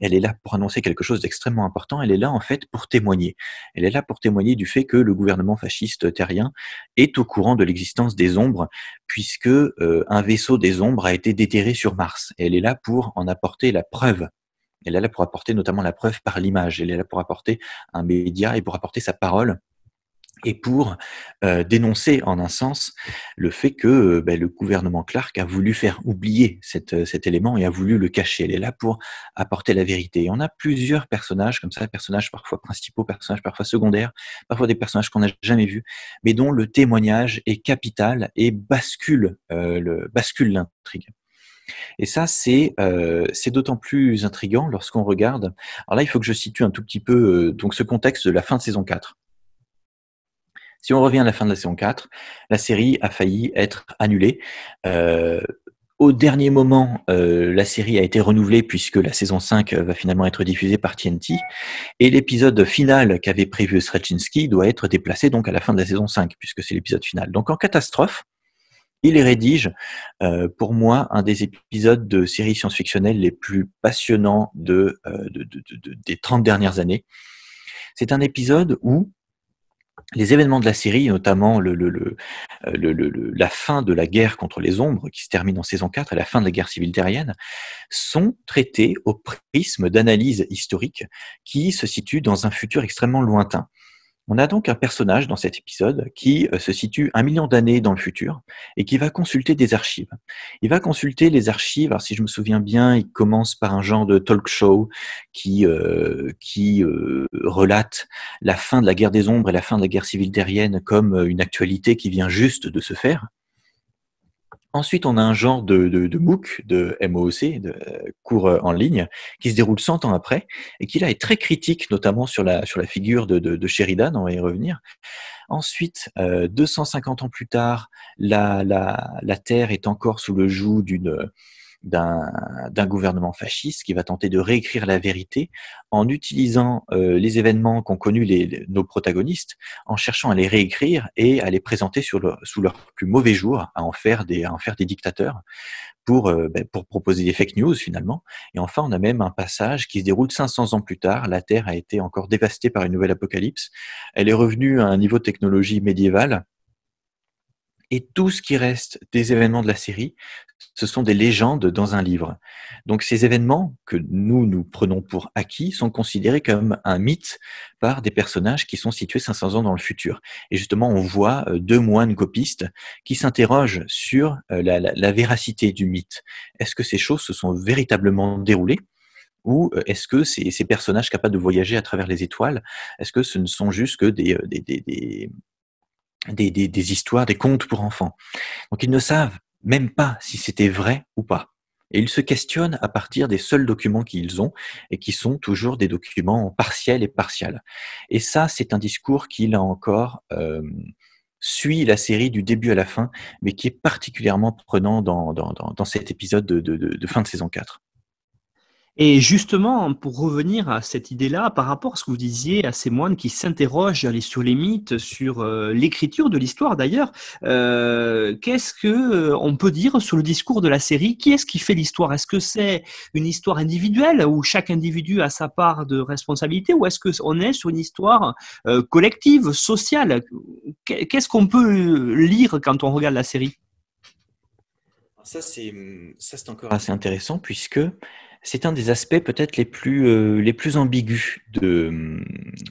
elle est là pour annoncer quelque chose d'extrêmement important, elle est là en fait pour témoigner. Elle est là pour témoigner du fait que le gouvernement fasciste terrien est au courant de l'existence des ombres, puisque euh, un vaisseau des ombres a été déterré sur Mars. elle est là pour en apporter la preuve. Elle est là pour apporter notamment la preuve par l'image. Elle est là pour apporter un média et pour apporter sa parole et pour euh, dénoncer en un sens le fait que euh, ben, le gouvernement Clark a voulu faire oublier euh, cet élément et a voulu le cacher. Elle est là pour apporter la vérité. Et on a plusieurs personnages comme ça, personnages parfois principaux, personnages parfois secondaires, parfois des personnages qu'on n'a jamais vus, mais dont le témoignage est capital et bascule l'intrigue. Et ça, c'est d'autant plus intriguant lorsqu'on regarde. Alors là, il faut que je situe un tout petit peu donc ce contexte de la fin de saison 4. Si on revient à la fin de la saison 4, la série a failli être annulée. Euh, au dernier moment, euh, la série a été renouvelée puisque la saison 5 euh, va finalement être diffusée par TNT. Et l'épisode final qu'avait prévu Straczynski doit être déplacé donc à la fin de la saison 5 puisque c'est l'épisode final. Donc en catastrophe, il rédige, pour moi, un des épisodes de séries science-fictionnelles les plus passionnants de, des 30 dernières années. C'est un épisode où les événements de la série, notamment euh, la fin de la guerre contre les ombres, qui se termine en saison 4, et la fin de la guerre civile terrienne, sont traités au prisme d'analyse historique, qui se situe dans un futur extrêmement lointain. On a donc un personnage dans cet épisode qui euh, se situe un million d'années dans le futur et qui va consulter des archives. Il va consulter les archives, si je me souviens bien, il commence par un genre de talk show qui, euh, qui euh, relate la fin de la guerre des ombres et la fin de la guerre civile terrienne comme une actualité qui vient juste de se faire. Ensuite, on a un genre de, de, de MOOC, de MOOC, e de euh, cours euh, en ligne, qui se déroule 100 ans après et qui là est très critique, notamment sur la, sur la figure de, de, Sheridan, on va y revenir. Ensuite, 250 euh, ans plus tard, la, la, la Terre est encore sous le joug d'une d'un gouvernement fasciste qui va tenter de réécrire la vérité en utilisant euh, les événements qu'ont connus nos protagonistes, en cherchant à les réécrire et à les présenter sur sous leur plus mauvais jour, à en faire des, faire des dictateurs pour, euh, ben, pour proposer des fake news finalement. Et enfin, on a même un passage qui se déroule 500 ans plus tard. La Terre a été encore dévastée par une nouvelle apocalypse. Elle est revenue à un niveau de technologie médiévale et tout ce qui reste des événements de la série, ce sont des légendes dans un livre. Donc ces événements que nous, nous prenons pour acquis sont considérés comme un mythe par des personnages qui sont situés 500 ans dans le futur. Et justement, on voit euh, deux moines copistes qui s'interrogent sur euh, la, véracité du mythe. Est-ce que ces choses se sont véritablement déroulées ou euh, est-ce que ces, personnages capables de voyager à travers les étoiles, est-ce que ce ne sont juste que des, des, histoires, des contes pour enfants. Donc ils ne savent même pas si c'était vrai ou pas. Et ils se questionnent à partir des seuls documents qu'ils ont et qui sont toujours des documents partiels et partiels. Et ça, c'est un discours qui, là encore, euh, suit la série du début à la fin, mais qui est particulièrement prenant dans, dans, cet épisode de, de fin de saison 4. Et justement, pour revenir à cette idée-là, par rapport à ce que vous disiez à ces moines qui s'interrogent sur les mythes, sur euh, l'écriture de l'histoire d'ailleurs, euh, qu'est-ce que euh, on peut dire sur le discours de la série Qui est-ce qui fait l'histoire Est-ce que c'est une histoire individuelle où chaque individu a sa part de responsabilité, ou est-ce qu'on est sur une histoire collective, sociale Qu'est-ce qu'on peut lire quand on regarde la série c'est hum, ça c'est encore assez ah, intéressant puisque c'est un des aspects peut-être les plus, euh, plus ambigus de,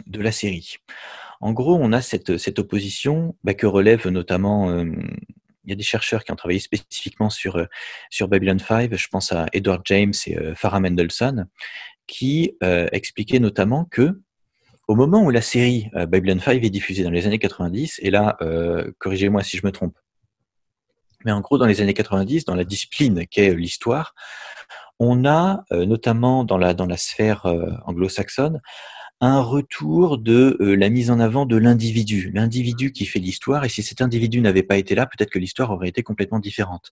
de, la série. En gros, on a cette, opposition bah, que relève notamment... Euh, il y a des chercheurs qui ont travaillé spécifiquement sur, euh, sur Babylon 5, je pense à Edward James et Farah Mendelssohn, qui expliquaient notamment que au moment où la série Babylon 5 est diffusée dans les années 90, et là, corrigez-moi si je me trompe, mais en gros, dans les années 90, dans la discipline qu'est l'histoire, on a euh, notamment dans la, sphère euh, anglo-saxonne un retour de euh, la mise en avant de l'individu, l'individu qui fait l'histoire, et si cet individu n'avait pas été là, peut-être que l'histoire aurait été complètement différente.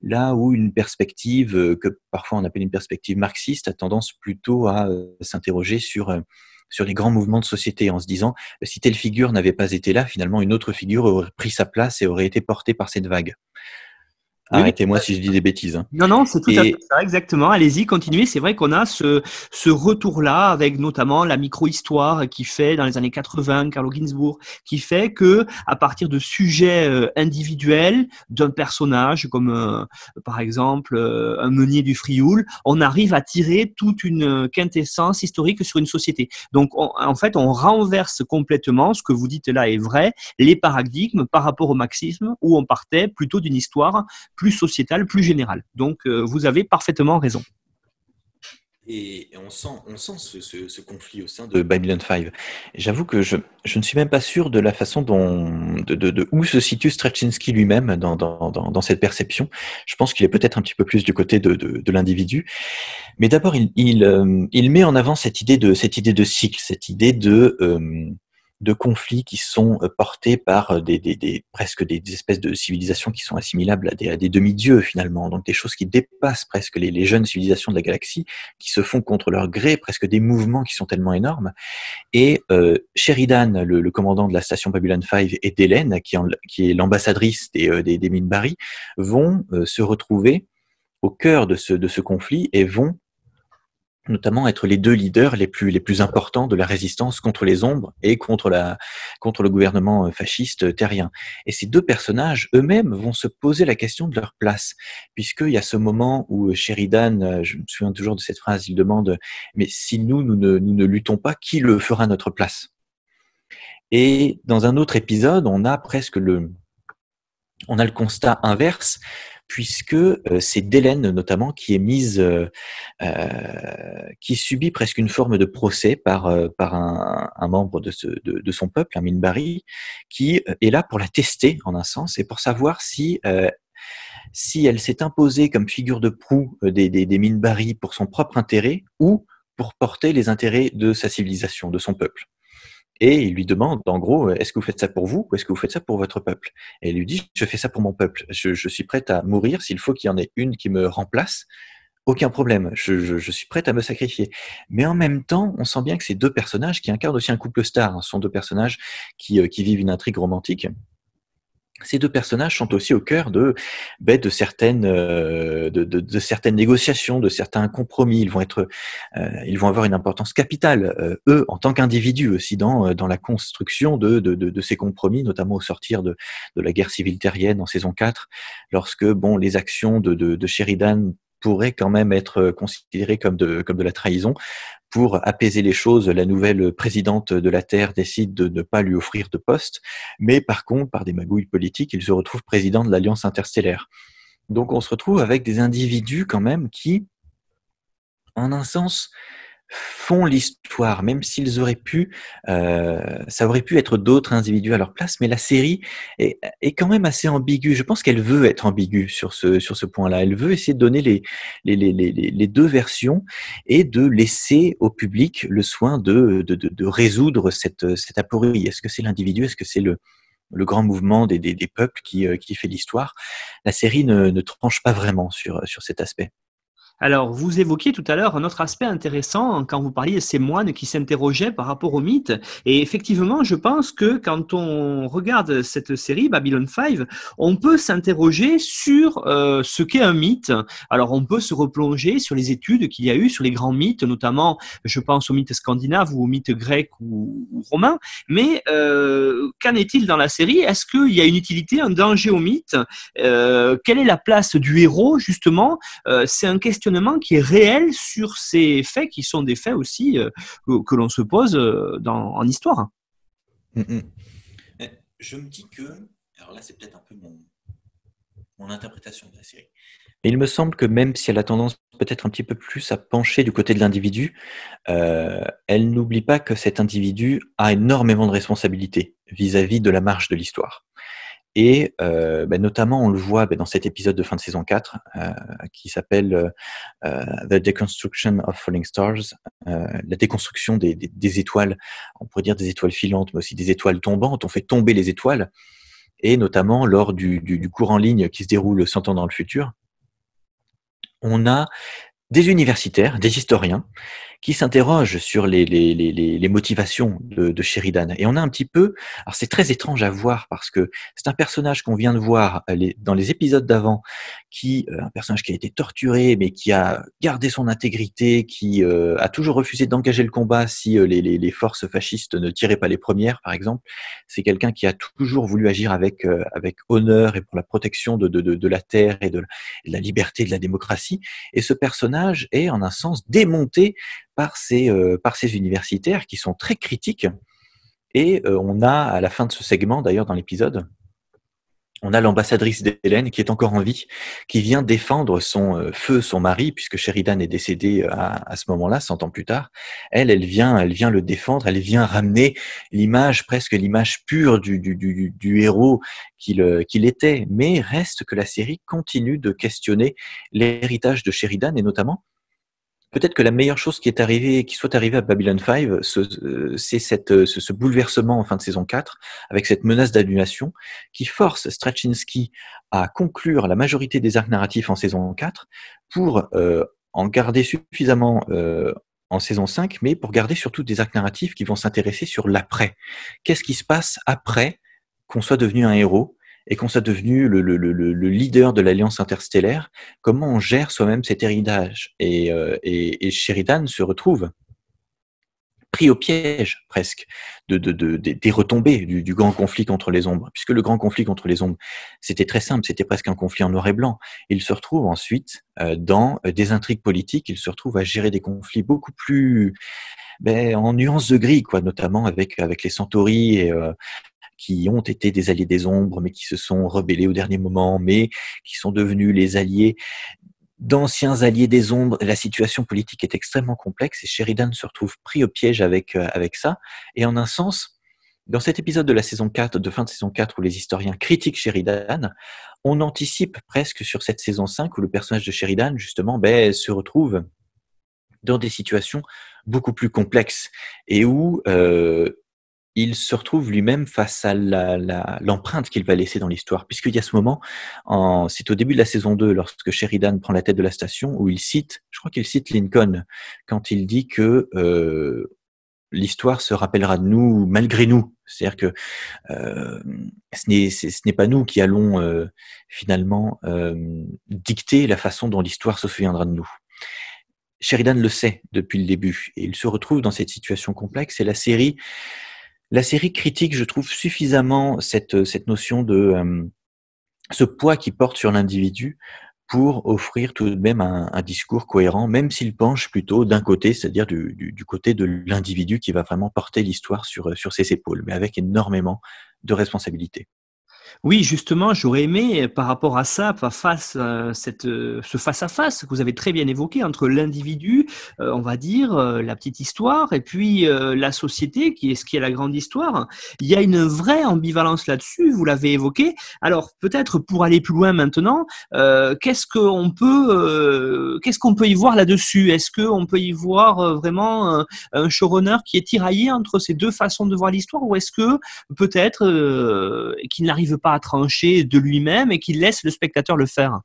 Là où une perspective, que parfois on appelle une perspective marxiste, a tendance plutôt à s'interroger sur, sur les grands mouvements de société, en se disant, bah, si telle figure n'avait pas été là, finalement, une autre figure aurait pris sa place et aurait été portée par cette vague. Arrêtez-moi si je dis des bêtises. Hein. Non, non, c'est tout à fait ça, exactement. Allez-y, continuez. C'est vrai qu'on a ce, retour-là avec notamment la micro-histoire qui fait, dans les années 80, Carlo Ginzburg, qui fait que à partir de sujets euh, individuels d'un personnage, comme euh, par exemple euh, un meunier du Frioul, on arrive à tirer toute une quintessence historique sur une société. Donc, en fait, on renverse complètement ce que vous dites là est vrai, les paradigmes par rapport au marxisme, où on partait plutôt d'une histoire plus plus général. Donc, euh, vous avez parfaitement raison. Et on sent, on sent ce, conflit au sein de Babylon 5. J'avoue que je, ne suis même pas sûr de la façon dont, de, où se situe Straczynski lui-même dans, dans, cette perception. Je pense qu'il est peut-être un petit peu plus du côté de, l'individu. Mais d'abord, euh, il, met en avant cette idée de, cette idée de cycle, cette idée de, euh, de conflits qui sont euh, portés par euh, des, presque des, espèces de civilisations qui sont assimilables à des, demi-dieux finalement, donc des choses qui dépassent presque les, jeunes civilisations de la galaxie, qui se font contre leur gré, presque des mouvements qui sont tellement énormes. Et euh, Sheridan, le, commandant de la station Babylon 5, et Delaine, qui, est l'ambassadrice des, des, Minbari, vont se retrouver au cœur de ce, de ce conflit et vont notamment être les deux leaders les plus, les plus importants de la résistance contre les ombres et contre, la, contre le gouvernement euh, fasciste euh, terrien. Et ces deux personnages eux-mêmes vont se poser la question de leur place, puisqu'il y a ce moment où euh, Sheridan, je me souviens toujours de cette phrase, il demande, mais si nous, nous ne, nous ne luttons pas, qui le fera notre place Et dans un autre épisode, on a presque le, on a le constat inverse puisque euh, c'est Délène notamment qui est mise, euh, euh, qui subit presque une forme de procès par, un, membre de, son peuple, un Minbari, qui est là pour la tester en un sens et pour savoir si elle s'est imposée comme figure de proue des, des, des Minbari pour son propre intérêt ou pour porter les intérêts de sa civilisation, de son peuple et il lui demande, en gros, euh, est-ce que vous faites ça pour vous ou est-ce que vous faites ça pour votre peuple Et elle lui dit, je fais ça pour mon peuple, je, suis prête à mourir s'il faut qu'il y en ait une qui me remplace, aucun problème, je, suis prête à me sacrifier. Mais en même temps, on sent bien que ces deux personnages, qui incarnent aussi un couple star, sont deux personnages euh, qui vivent une intrigue romantique, ces deux personnages sont aussi au cœur de, ben, de, certaines, euh, de, certaines négociations, de certains compromis. Ils vont, être, euh, ils vont avoir une importance capitale, euh, eux, en tant qu'individus aussi, dans, dans la construction de, ces compromis, notamment au sortir de, la guerre civile terrienne en saison 4, lorsque bon, les actions de, Sheridan pourraient quand même être considérées comme comme de la trahison pour apaiser les choses, la nouvelle présidente de la Terre décide de ne pas lui offrir de poste, mais par contre, par des magouilles politiques, il se retrouve président de l'Alliance interstellaire. Donc on se retrouve avec des individus quand même qui, en un sens, font l'histoire, même s'ils auraient pu, euh, ça aurait pu être d'autres individus à leur place, mais la série est, est quand même assez ambiguë. Je pense qu'elle veut être ambiguë sur ce, sur ce point-là. Elle veut essayer de donner les, les, les, les, deux versions et de laisser au public le soin de, de, de, de résoudre cette, cette aporie. Est-ce que c'est l'individu Est-ce que c'est le, le grand mouvement des, des, des peuples qui, euh, qui fait l'histoire La série ne, ne tranche pas vraiment sur, sur cet aspect. Alors, vous évoquiez tout à l'heure un autre aspect intéressant quand vous parliez de ces moines qui s'interrogeaient par rapport au mythe. Et effectivement, je pense que quand on regarde cette série, Babylon 5, on peut s'interroger sur euh, ce qu'est un mythe. Alors, on peut se replonger sur les études qu'il y a eu sur les grands mythes, notamment, je pense au mythe scandinave ou au mythe grec ou, romain. Mais euh, qu'en est-il dans la série Est-ce qu'il y a une utilité, un danger au mythe euh, Quelle est la place du héros, justement C'est un questionnement qui est réel sur ces faits qui sont des faits aussi euh, que l'on se pose euh, en histoire. Mm, mm. Eh, je me dis que, alors là c'est peut-être un peu mon, interprétation de la série, mais il me semble que même si elle a tendance peut-être un petit peu plus à pencher du côté de l'individu, euh, elle n'oublie pas que cet individu a énormément de responsabilités vis-à-vis de la marche de l'histoire. Et euh, bah, notamment, on le voit bah, dans cet épisode de fin de saison 4 euh, qui s'appelle euh, euh, The Deconstruction of Falling Stars, euh, la déconstruction des, des, étoiles, on pourrait dire des étoiles filantes, mais aussi des étoiles tombantes. On fait tomber les étoiles, et notamment lors du, du, du cours en ligne qui se déroule 100 ans dans le futur, on a des universitaires, des historiens qui s'interroge sur les, les, les, les motivations de, de, Sheridan. Et on a un petit peu, alors c'est très étrange à voir parce que c'est un personnage qu'on vient de voir euh, dans les épisodes d'avant, qui euh, un personnage qui a été torturé, mais qui a gardé son intégrité, qui euh, a toujours refusé d'engager le combat si les, forces fascistes ne tiraient pas les premières, par exemple. C'est quelqu'un qui a toujours voulu agir avec, avec honneur et pour la protection de, de, de la terre et de la liberté, de la démocratie. Et ce personnage est, en un sens, démonté par ces, euh, par ces universitaires qui sont très critiques. Et euh, on a, à la fin de ce segment, d'ailleurs dans l'épisode, on a l'ambassadrice d'Hélène qui est encore en vie, qui vient défendre son euh, feu, son mari, puisque Sheridan est décédé à, ce moment-là, 100 ans plus tard. Elle, elle vient, elle vient le défendre, elle vient ramener l'image, presque l'image pure du, héros qu'il était. Mais reste que la série continue de questionner l'héritage de Sheridan et notamment peut-être que la meilleure chose qui est arrivée, qui soit arrivée à Babylon 5, euh, c'est euh, ce, bouleversement en fin de saison 4, avec cette menace d'annulation, qui force Straczynski à conclure la majorité des arcs narratifs en saison 4 pour euh, en garder suffisamment en saison 5, mais pour garder surtout des arcs narratifs qui vont s'intéresser sur l'après. Qu'est-ce qui se passe après qu'on soit devenu un héros et qu'on soit devenu le, leader de l'alliance interstellaire, comment on gère soi-même cet héritage et, euh, Sheridan se retrouve pris au piège presque de, des retombées du, grand conflit contre les ombres, puisque le grand conflit contre les ombres, c'était très simple, c'était presque un conflit en noir et blanc. Il se retrouve ensuite euh, dans euh, des intrigues politiques, il se retrouve à gérer des conflits beaucoup plus ben, en nuances de gris, quoi, notamment avec, avec les Centauri et, qui ont été des alliés des ombres, mais qui se sont rebellés au dernier moment, mais qui sont devenus les alliés d'anciens alliés des ombres. La situation politique est extrêmement complexe et Sheridan se retrouve pris au piège avec, euh, avec ça. Et en un sens, dans cet épisode de la saison 4, de fin de saison 4, où les historiens critiquent Sheridan, on anticipe presque sur cette saison 5 où le personnage de Sheridan, justement, ben, se retrouve dans des situations beaucoup plus complexes et où euh, il se retrouve lui-même face à l'empreinte qu'il va laisser dans l'histoire, puisqu'il y a ce moment, c'est au début de la saison 2, lorsque Sheridan prend la tête de la station, où il cite, je crois qu'il cite Lincoln, quand il dit que euh, l'histoire se rappellera de nous malgré nous. C'est-à-dire que euh, ce n'est pas nous qui allons euh, finalement dicter la façon dont l'histoire se souviendra de nous. Sheridan le sait depuis le début, et il se retrouve dans cette situation complexe, et la série la série critique, je trouve suffisamment cette, euh, cette notion de euh, ce poids qui porte sur l'individu pour offrir tout de même un, discours cohérent, même s'il penche plutôt d'un côté, c'est-à-dire du, du, côté de l'individu qui va vraiment porter l'histoire sur, euh, sur ses épaules, mais avec énormément de responsabilités. Oui, justement, j'aurais aimé euh, par rapport à ça, face à euh, euh, ce face-à-face que vous avez très bien évoqué entre l'individu, on va dire, la petite histoire, et puis la société, qui est ce qui est la grande histoire. Il y a une vraie ambivalence là-dessus, vous l'avez évoqué. Alors peut-être pour aller plus loin maintenant, qu'est-ce qu'on peut, qu'est-ce qu'on peut y voir là-dessus Est-ce qu'on peut y voir vraiment un, showrunner qui est tiraillé entre ces deux façons de voir l'histoire, ou est-ce que peut-être qu'il n'arrive pas pas à trancher de lui-même et qu'il laisse le spectateur le faire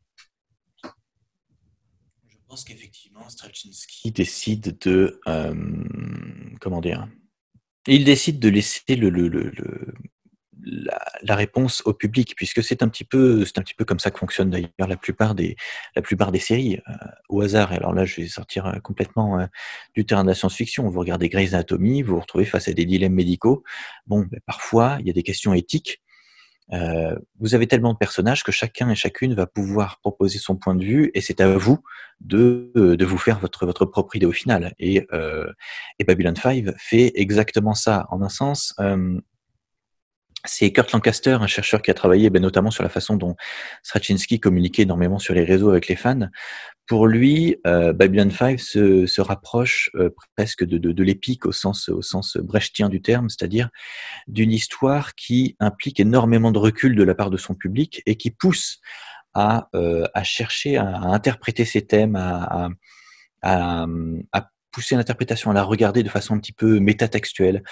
Je pense qu'effectivement, Straczynski décide de. Euh, comment dire Il décide de laisser le, le, la, réponse au public, puisque c'est un petit peu, c'est un petit peu comme ça que fonctionne d'ailleurs la plupart des, la plupart des séries euh, au hasard. Alors là, je vais sortir euh, complètement du terrain de la science-fiction. Vous regardez Grey's Anatomy, vous vous retrouvez face à des dilemmes médicaux. Bon, ben, parfois il y a des questions éthiques euh, vous avez tellement de personnages que chacun et chacune va pouvoir proposer son point de vue et c'est à vous de, euh, de vous faire votre, votre propre idée au final. Et, euh, et Babylon 5 fait exactement ça. En un sens, euh, c'est Kurt Lancaster, un chercheur qui a travaillé ben, notamment sur la façon dont Straczynski communiquait énormément sur les réseaux avec les fans. Pour lui, euh, Babylon 5 se, rapproche euh, presque de, l'épique au sens, au sens brechtien du terme, c'est-à-dire d'une histoire qui implique énormément de recul de la part de son public et qui pousse à, euh, chercher à, interpréter ses thèmes, à, pousser l'interprétation, à la regarder de façon un petit peu métatextuelle,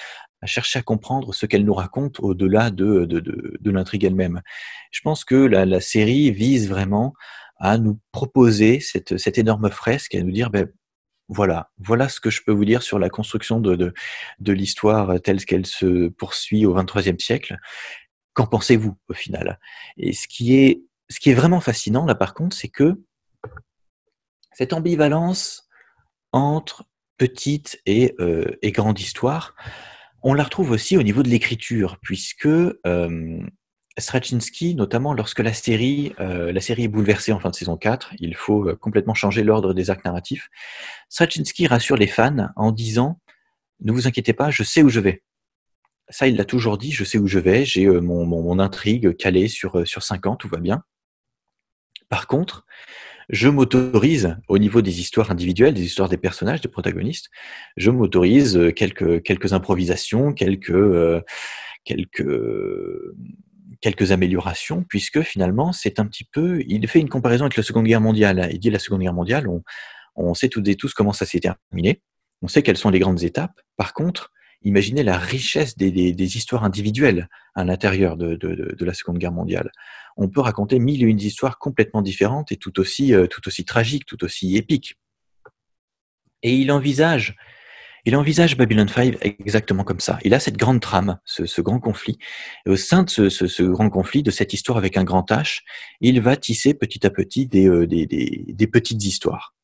à chercher à comprendre ce qu'elle nous raconte au-delà de, de, de, de l'intrigue elle-même. Je pense que la, la, série vise vraiment à nous proposer cette, cette énorme fresque et à nous dire, ben, voilà, voilà ce que je peux vous dire sur la construction de, de, de l'histoire telle qu'elle se poursuit au XXIIIe siècle. Qu'en pensez-vous au final Et ce qui, est, ce qui est vraiment fascinant là par contre, c'est que cette ambivalence entre petite euh, et, grande histoire. On la retrouve aussi au niveau de l'écriture, puisque euh, Straczynski, notamment lorsque la série, euh, la série est bouleversée en fin de saison 4, il faut euh, complètement changer l'ordre des arcs narratifs, Straczynski rassure les fans en disant « Ne vous inquiétez pas, je sais où je vais ». Ça, il l'a toujours dit, je sais où je vais, j'ai mon, intrigue calée sur, sur 5 ans, tout va bien. Par contre, je m'autorise au niveau des histoires individuelles, des histoires des personnages, des protagonistes, je m'autorise euh, quelques, improvisations, euh, quelques, améliorations, puisque finalement, c'est un petit peu. Il fait une comparaison avec la Seconde Guerre mondiale. Il dit la Seconde Guerre mondiale, on, on sait toutes et tous comment ça s'est terminé, on sait quelles sont les grandes étapes. Par contre, imaginez la richesse des, histoires individuelles à l'intérieur de, la Seconde Guerre mondiale. On peut raconter mille et une histoires complètement différentes et tout aussi, euh, tout aussi tragiques, tout aussi épiques. Et il envisage, il envisage Babylon 5 exactement comme ça. Il a cette grande trame, ce, grand conflit. au sein de ce, grand conflit, de cette histoire avec un grand H, il va tisser petit à petit des euh, petites histoires.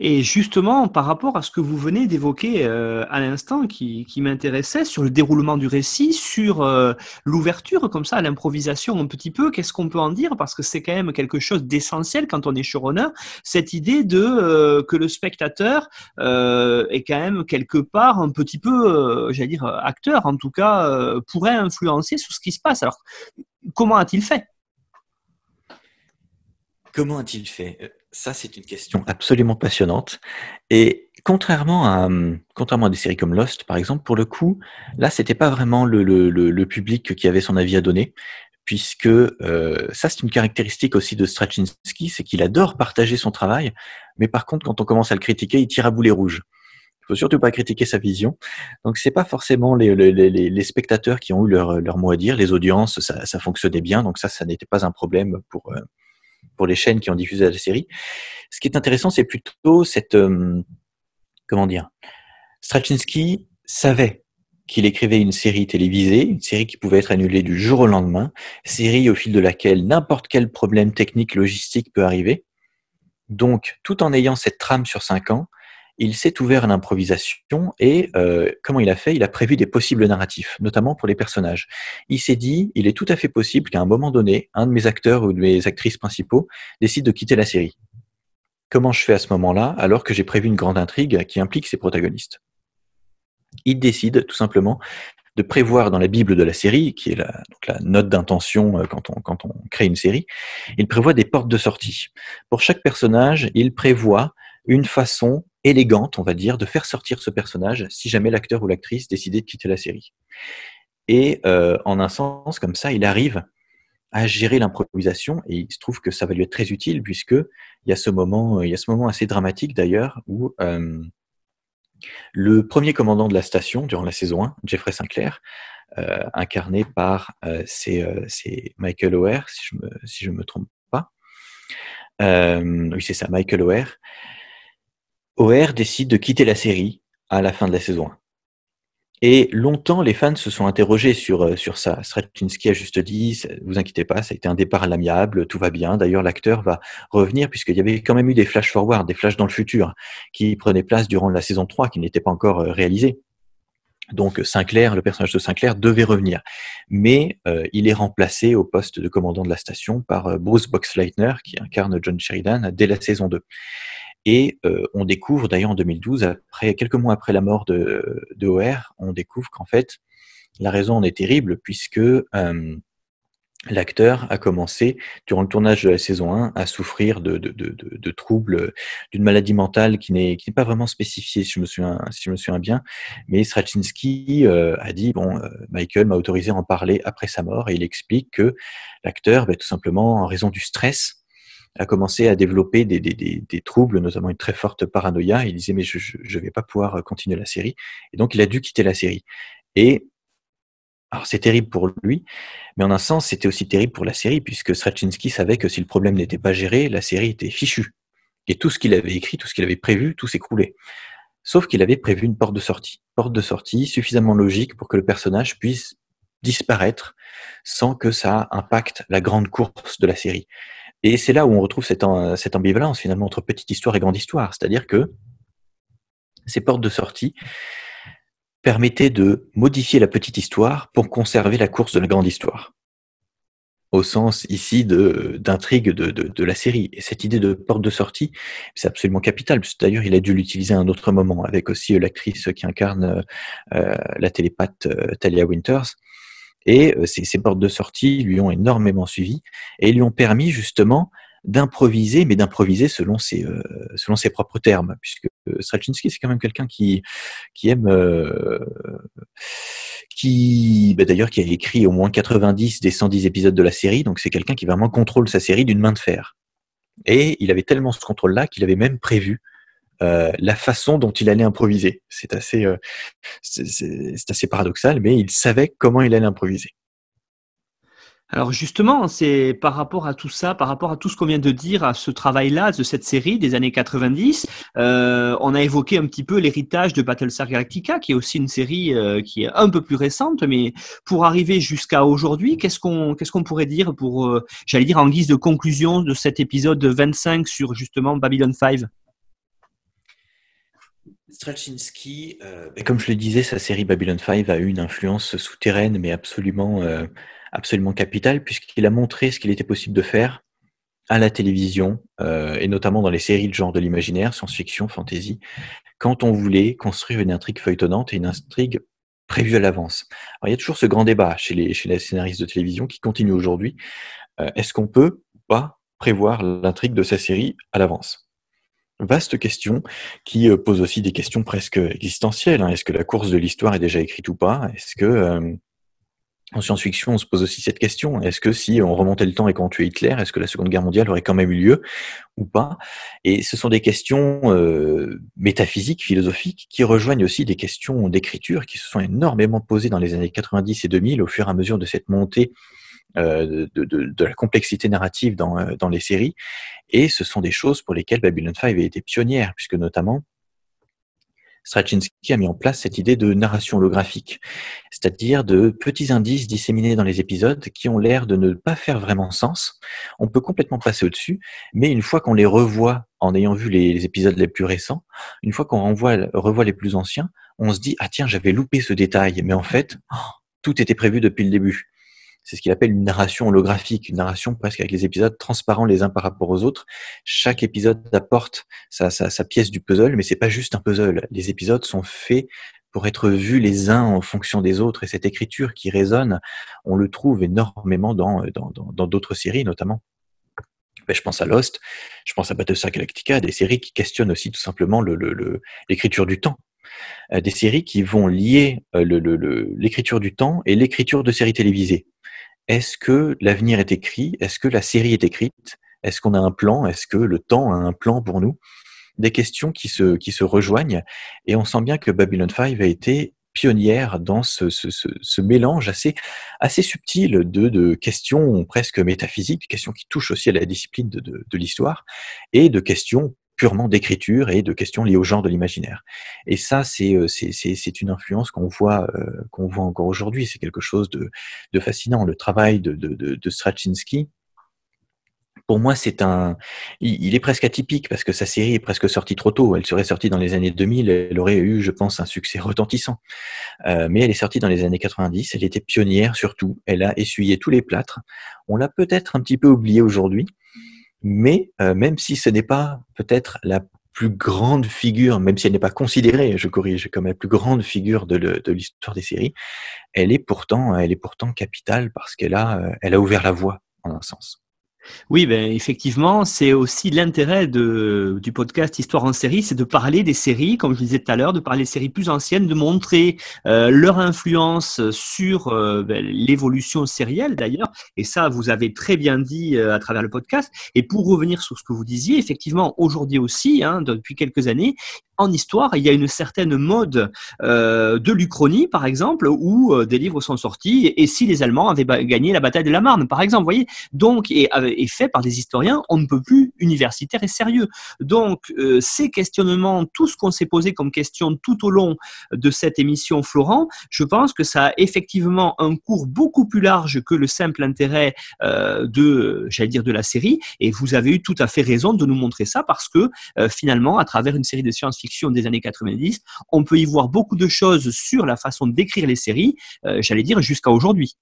Et justement, par rapport à ce que vous venez d'évoquer euh, à l'instant, qui, m'intéressait, sur le déroulement du récit, sur euh, l'ouverture comme ça à l'improvisation un petit peu, qu'est-ce qu'on peut en dire Parce que c'est quand même quelque chose d'essentiel quand on est showrunner, cette idée de euh, que le spectateur est quand même quelque part un petit peu, j'allais dire, acteur, en tout cas, pourrait influencer sur ce qui se passe. Alors, comment a-t-il fait Comment a-t-il fait ça, c'est une question absolument passionnante. Et contrairement à, hum, contrairement à des séries comme Lost, par exemple, pour le coup, là, c'était pas vraiment le, public qui avait son avis à donner, puisque euh, ça, c'est une caractéristique aussi de Straczynski, c'est qu'il adore partager son travail, mais par contre, quand on commence à le critiquer, il tire à boulet rouges. Il faut surtout pas critiquer sa vision. Donc, c'est pas forcément les, spectateurs qui ont eu leur, leur mot à dire. Les audiences, ça, fonctionnait bien, donc ça, ça n'était pas un problème pour. Euh, pour les chaînes qui ont diffusé la série. Ce qui est intéressant, c'est plutôt cette euh, comment dire. Straczynski savait qu'il écrivait une série télévisée, une série qui pouvait être annulée du jour au lendemain, série au fil de laquelle n'importe quel problème technique, logistique peut arriver. Donc, tout en ayant cette trame sur cinq ans, il s'est ouvert à l'improvisation et euh, comment il a fait Il a prévu des possibles narratifs, notamment pour les personnages. Il s'est dit, il est tout à fait possible qu'à un moment donné, un de mes acteurs ou de mes actrices principaux décide de quitter la série. Comment je fais à ce moment-là alors que j'ai prévu une grande intrigue qui implique ses protagonistes Il décide tout simplement de prévoir dans la Bible de la série, qui est la, la note d'intention euh, quand on, quand on crée une série, il prévoit des portes de sortie. Pour chaque personnage, il prévoit une façon élégante, on va dire, de faire sortir ce personnage si jamais l'acteur ou l'actrice décidait de quitter la série. Et euh, en un sens, comme ça, il arrive à gérer l'improvisation et il se trouve que ça va lui être très utile puisque il y a ce moment, il y ce moment assez dramatique d'ailleurs où euh, le premier commandant de la station durant la saison 1, Jeffrey Sinclair, euh, incarné par c'est, Michael O'Hare si je me si me trompe pas, oui c'est ça Michael O'Hare, O'Hare décide de quitter la série à la fin de la saison 1. Et longtemps, les fans se sont interrogés sur, euh, sur ça. Straczynski a juste dit, vous inquiétez pas, ça a été un départ à l'amiable, tout va bien. D'ailleurs, l'acteur va revenir puisqu'il y avait quand même eu des flash forward, des flashs dans le futur qui prenaient place durant la saison 3 qui n'était pas encore euh, réalisée. Donc Sinclair, le personnage de Sinclair devait revenir, mais euh, il est remplacé au poste de commandant de la station par Bruce Boxleitner qui incarne John Sheridan dès la saison 2. Et euh, on découvre, d'ailleurs en 2012, après, quelques mois après la mort de, de OR, on découvre qu'en fait, la raison en est terrible, puisque euh, l'acteur a commencé, durant le tournage de la saison 1, à souffrir de, troubles, d'une maladie mentale qui n'est pas vraiment spécifiée, si je me souviens, bien. Mais Straczynski euh, a dit, bon, Michael m'a autorisé à en parler après sa mort, et il explique que l'acteur, ben, tout simplement, en raison du stress, a commencé à développer des, troubles, notamment une très forte paranoïa. Il disait mais je ne vais pas pouvoir euh, continuer la série. Et donc il a dû quitter la série. Et alors c'est terrible pour lui, mais en un sens c'était aussi terrible pour la série puisque Straczynski savait que si le problème n'était pas géré, la série était fichue. Et tout ce qu'il avait écrit, tout ce qu'il avait prévu, tout s'écroulait. Sauf qu'il avait prévu une porte de sortie. Porte de sortie suffisamment logique pour que le personnage puisse disparaître sans que ça impacte la grande course de la série. Et c'est là où on retrouve euh, cette, ambivalence finalement entre petite histoire et grande histoire. C'est-à-dire que ces portes de sortie permettaient de modifier la petite histoire pour conserver la course de la grande histoire. Au sens ici d'intrigue de, la série. Et cette idée de porte de sortie, c'est absolument capital. D'ailleurs, il a dû l'utiliser à un autre moment, avec aussi euh, l'actrice qui incarne euh, la télépathe Talia Winters et euh, ces, portes de sortie lui ont énormément suivi et lui ont permis justement d'improviser, mais d'improviser selon ses, euh, propres termes, puisque euh, Straczynski, c'est quand même quelqu'un qui, aime, qui, bah, d'ailleurs, qui a écrit au moins 90 des 110 épisodes de la série, donc c'est quelqu'un qui vraiment contrôle sa série d'une main de fer. Et il avait tellement ce contrôle-là qu'il avait même prévu euh, la façon dont il allait improviser. C'est assez, euh, assez paradoxal, mais il savait comment il allait improviser. Alors justement, c'est par rapport à tout ça, par rapport à tout ce qu'on vient de dire, à ce travail-là, de cette série des années 90, euh, on a évoqué un petit peu l'héritage de Battlestar Galactica, qui est aussi une série qui est un peu plus récente, mais pour arriver jusqu'à aujourd'hui, qu'est-ce qu'on qu'est-ce qu'on pourrait dire pour, j'allais dire en guise de conclusion de cet épisode 25 sur justement Babylon 5 Straczynski, euh, ben, comme je le disais, sa série Babylon 5 a eu une influence souterraine, mais absolument, euh, absolument capitale, puisqu'il a montré ce qu'il était possible de faire à la télévision, euh, et notamment dans les séries de genre de l'imaginaire, science-fiction, fantasy, quand on voulait construire une intrigue feuilletonnante et une intrigue prévue à l'avance. il y a toujours ce grand débat chez les, chez les scénaristes de télévision qui continue aujourd'hui. Est-ce qu'on peut ou pas prévoir l'intrigue de sa série à l'avance Vaste question qui euh, pose aussi des questions presque existentielles. Hein. Est-ce que la course de l'histoire est déjà écrite ou pas Est-ce que euh, en science-fiction, on se pose aussi cette question est-ce que si on remontait le temps et qu'on tuait Hitler, est-ce que la Seconde Guerre mondiale aurait quand même eu lieu ou pas Et ce sont des questions euh, métaphysiques, philosophiques, qui rejoignent aussi des questions d'écriture qui se sont énormément posées dans les années 90 et 2000 au fur et à mesure de cette montée euh, de, de, la complexité narrative dans, euh, dans, les séries. Et ce sont des choses pour lesquelles Babylon 5 a été pionnière, puisque notamment Straczynski a mis en place cette idée de narration holographique, c'est-à-dire de petits indices disséminés dans les épisodes qui ont l'air de ne pas faire vraiment sens. On peut complètement passer au-dessus, mais une fois qu'on les revoit en ayant vu les, épisodes les plus récents, une fois qu'on revoit les plus anciens, on se dit ah tiens j'avais loupé ce détail, mais en fait oh, tout était prévu depuis le début. C'est ce qu'il appelle une narration holographique, une narration presque avec les épisodes transparents les uns par rapport aux autres. Chaque épisode apporte sa, pièce du puzzle, mais c'est pas juste un puzzle. Les épisodes sont faits pour être vus les uns en fonction des autres. Et cette écriture qui résonne, on le trouve énormément dans d'autres dans, séries notamment. Ben, je pense à Lost, je pense à Battlestar Galactica, des séries qui questionnent aussi tout simplement l'écriture le, le, du temps. Euh, des séries qui vont lier euh, le l'écriture du temps et l'écriture de séries télévisées est-ce que l'avenir est écrit Est-ce que la série est écrite Est-ce qu'on a un plan Est-ce que le temps a un plan pour nous Des questions qui se, qui se rejoignent. Et on sent bien que Babylon 5 a été pionnière dans ce, mélange assez, assez subtil de, questions presque métaphysiques, questions qui touchent aussi à la discipline de l'histoire, et de questions purement d'écriture et de questions liées au genre de l'imaginaire. Et ça, c'est euh, une influence qu'on voit, euh, qu'on voit encore aujourd'hui. C'est quelque chose de, fascinant. Le travail de, de, de, de Straczynski, pour moi, c'est un, il est presque atypique parce que sa série est presque sortie trop tôt. Elle serait sortie dans les années 2000, elle aurait eu, je pense, un succès retentissant. Euh, mais elle est sortie dans les années 90. Elle était pionnière surtout. Elle a essuyé tous les plâtres. On l'a peut-être un petit peu oubliée aujourd'hui, mais euh, même si ce n'est pas peut-être la plus grande figure, même si elle n'est pas considérée, je corrige, comme la plus grande figure de, l'histoire des séries, elle est pourtant, elle est pourtant capitale parce qu'elle a, euh, elle a ouvert la voie en un sens. Oui, ben, effectivement, c'est aussi l'intérêt du podcast Histoire en série, c'est de parler des séries, comme je disais tout à l'heure, de parler des séries plus anciennes, de montrer euh, leur influence sur euh, ben, l'évolution sérielle d'ailleurs. Et ça, vous avez très bien dit euh, à travers le podcast. Et pour revenir sur ce que vous disiez, effectivement, aujourd'hui aussi, hein, depuis quelques années, en histoire, il y a une certaine mode de l'Uchronie, par exemple, où des livres sont sortis, et si les Allemands avaient gagné la bataille de la Marne, par exemple, vous voyez Donc, et, est fait par des historiens, on ne peut plus universitaire et sérieux. Donc, euh, ces questionnements, tout ce qu'on s'est posé comme question tout au long de cette émission, Florent, je pense que ça a effectivement un cours beaucoup plus large que le simple intérêt euh, de, j'allais dire, de la série. Et vous avez eu tout à fait raison de nous montrer ça parce que euh, finalement, à travers une série de science-fiction des années 90, on peut y voir beaucoup de choses sur la façon d'écrire les séries, j'allais dire, jusqu'à aujourd'hui.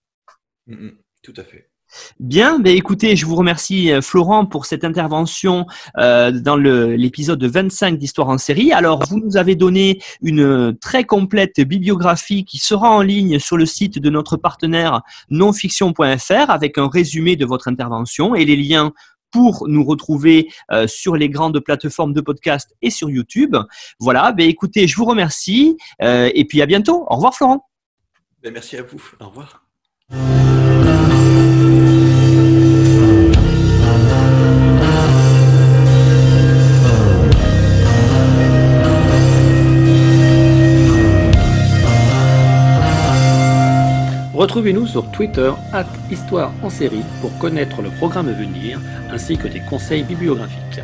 Mm, mm, tout à fait. Bien, ben, écoutez, je vous remercie euh, Florent pour cette intervention euh, dans l'épisode 25 d'Histoire en série. Alors, vous nous avez donné une euh, très complète bibliographie qui sera en ligne sur le site de notre partenaire nonfiction.fr avec un résumé de votre intervention et les liens pour nous retrouver sur les grandes plateformes de podcast et sur YouTube. Voilà, ben écoutez, je vous remercie et puis à bientôt. Au revoir Florent. Ben, merci à vous. Au revoir. Retrouvez-nous sur Twitter, at Histoire en série, pour connaître le programme à venir, ainsi que des conseils bibliographiques.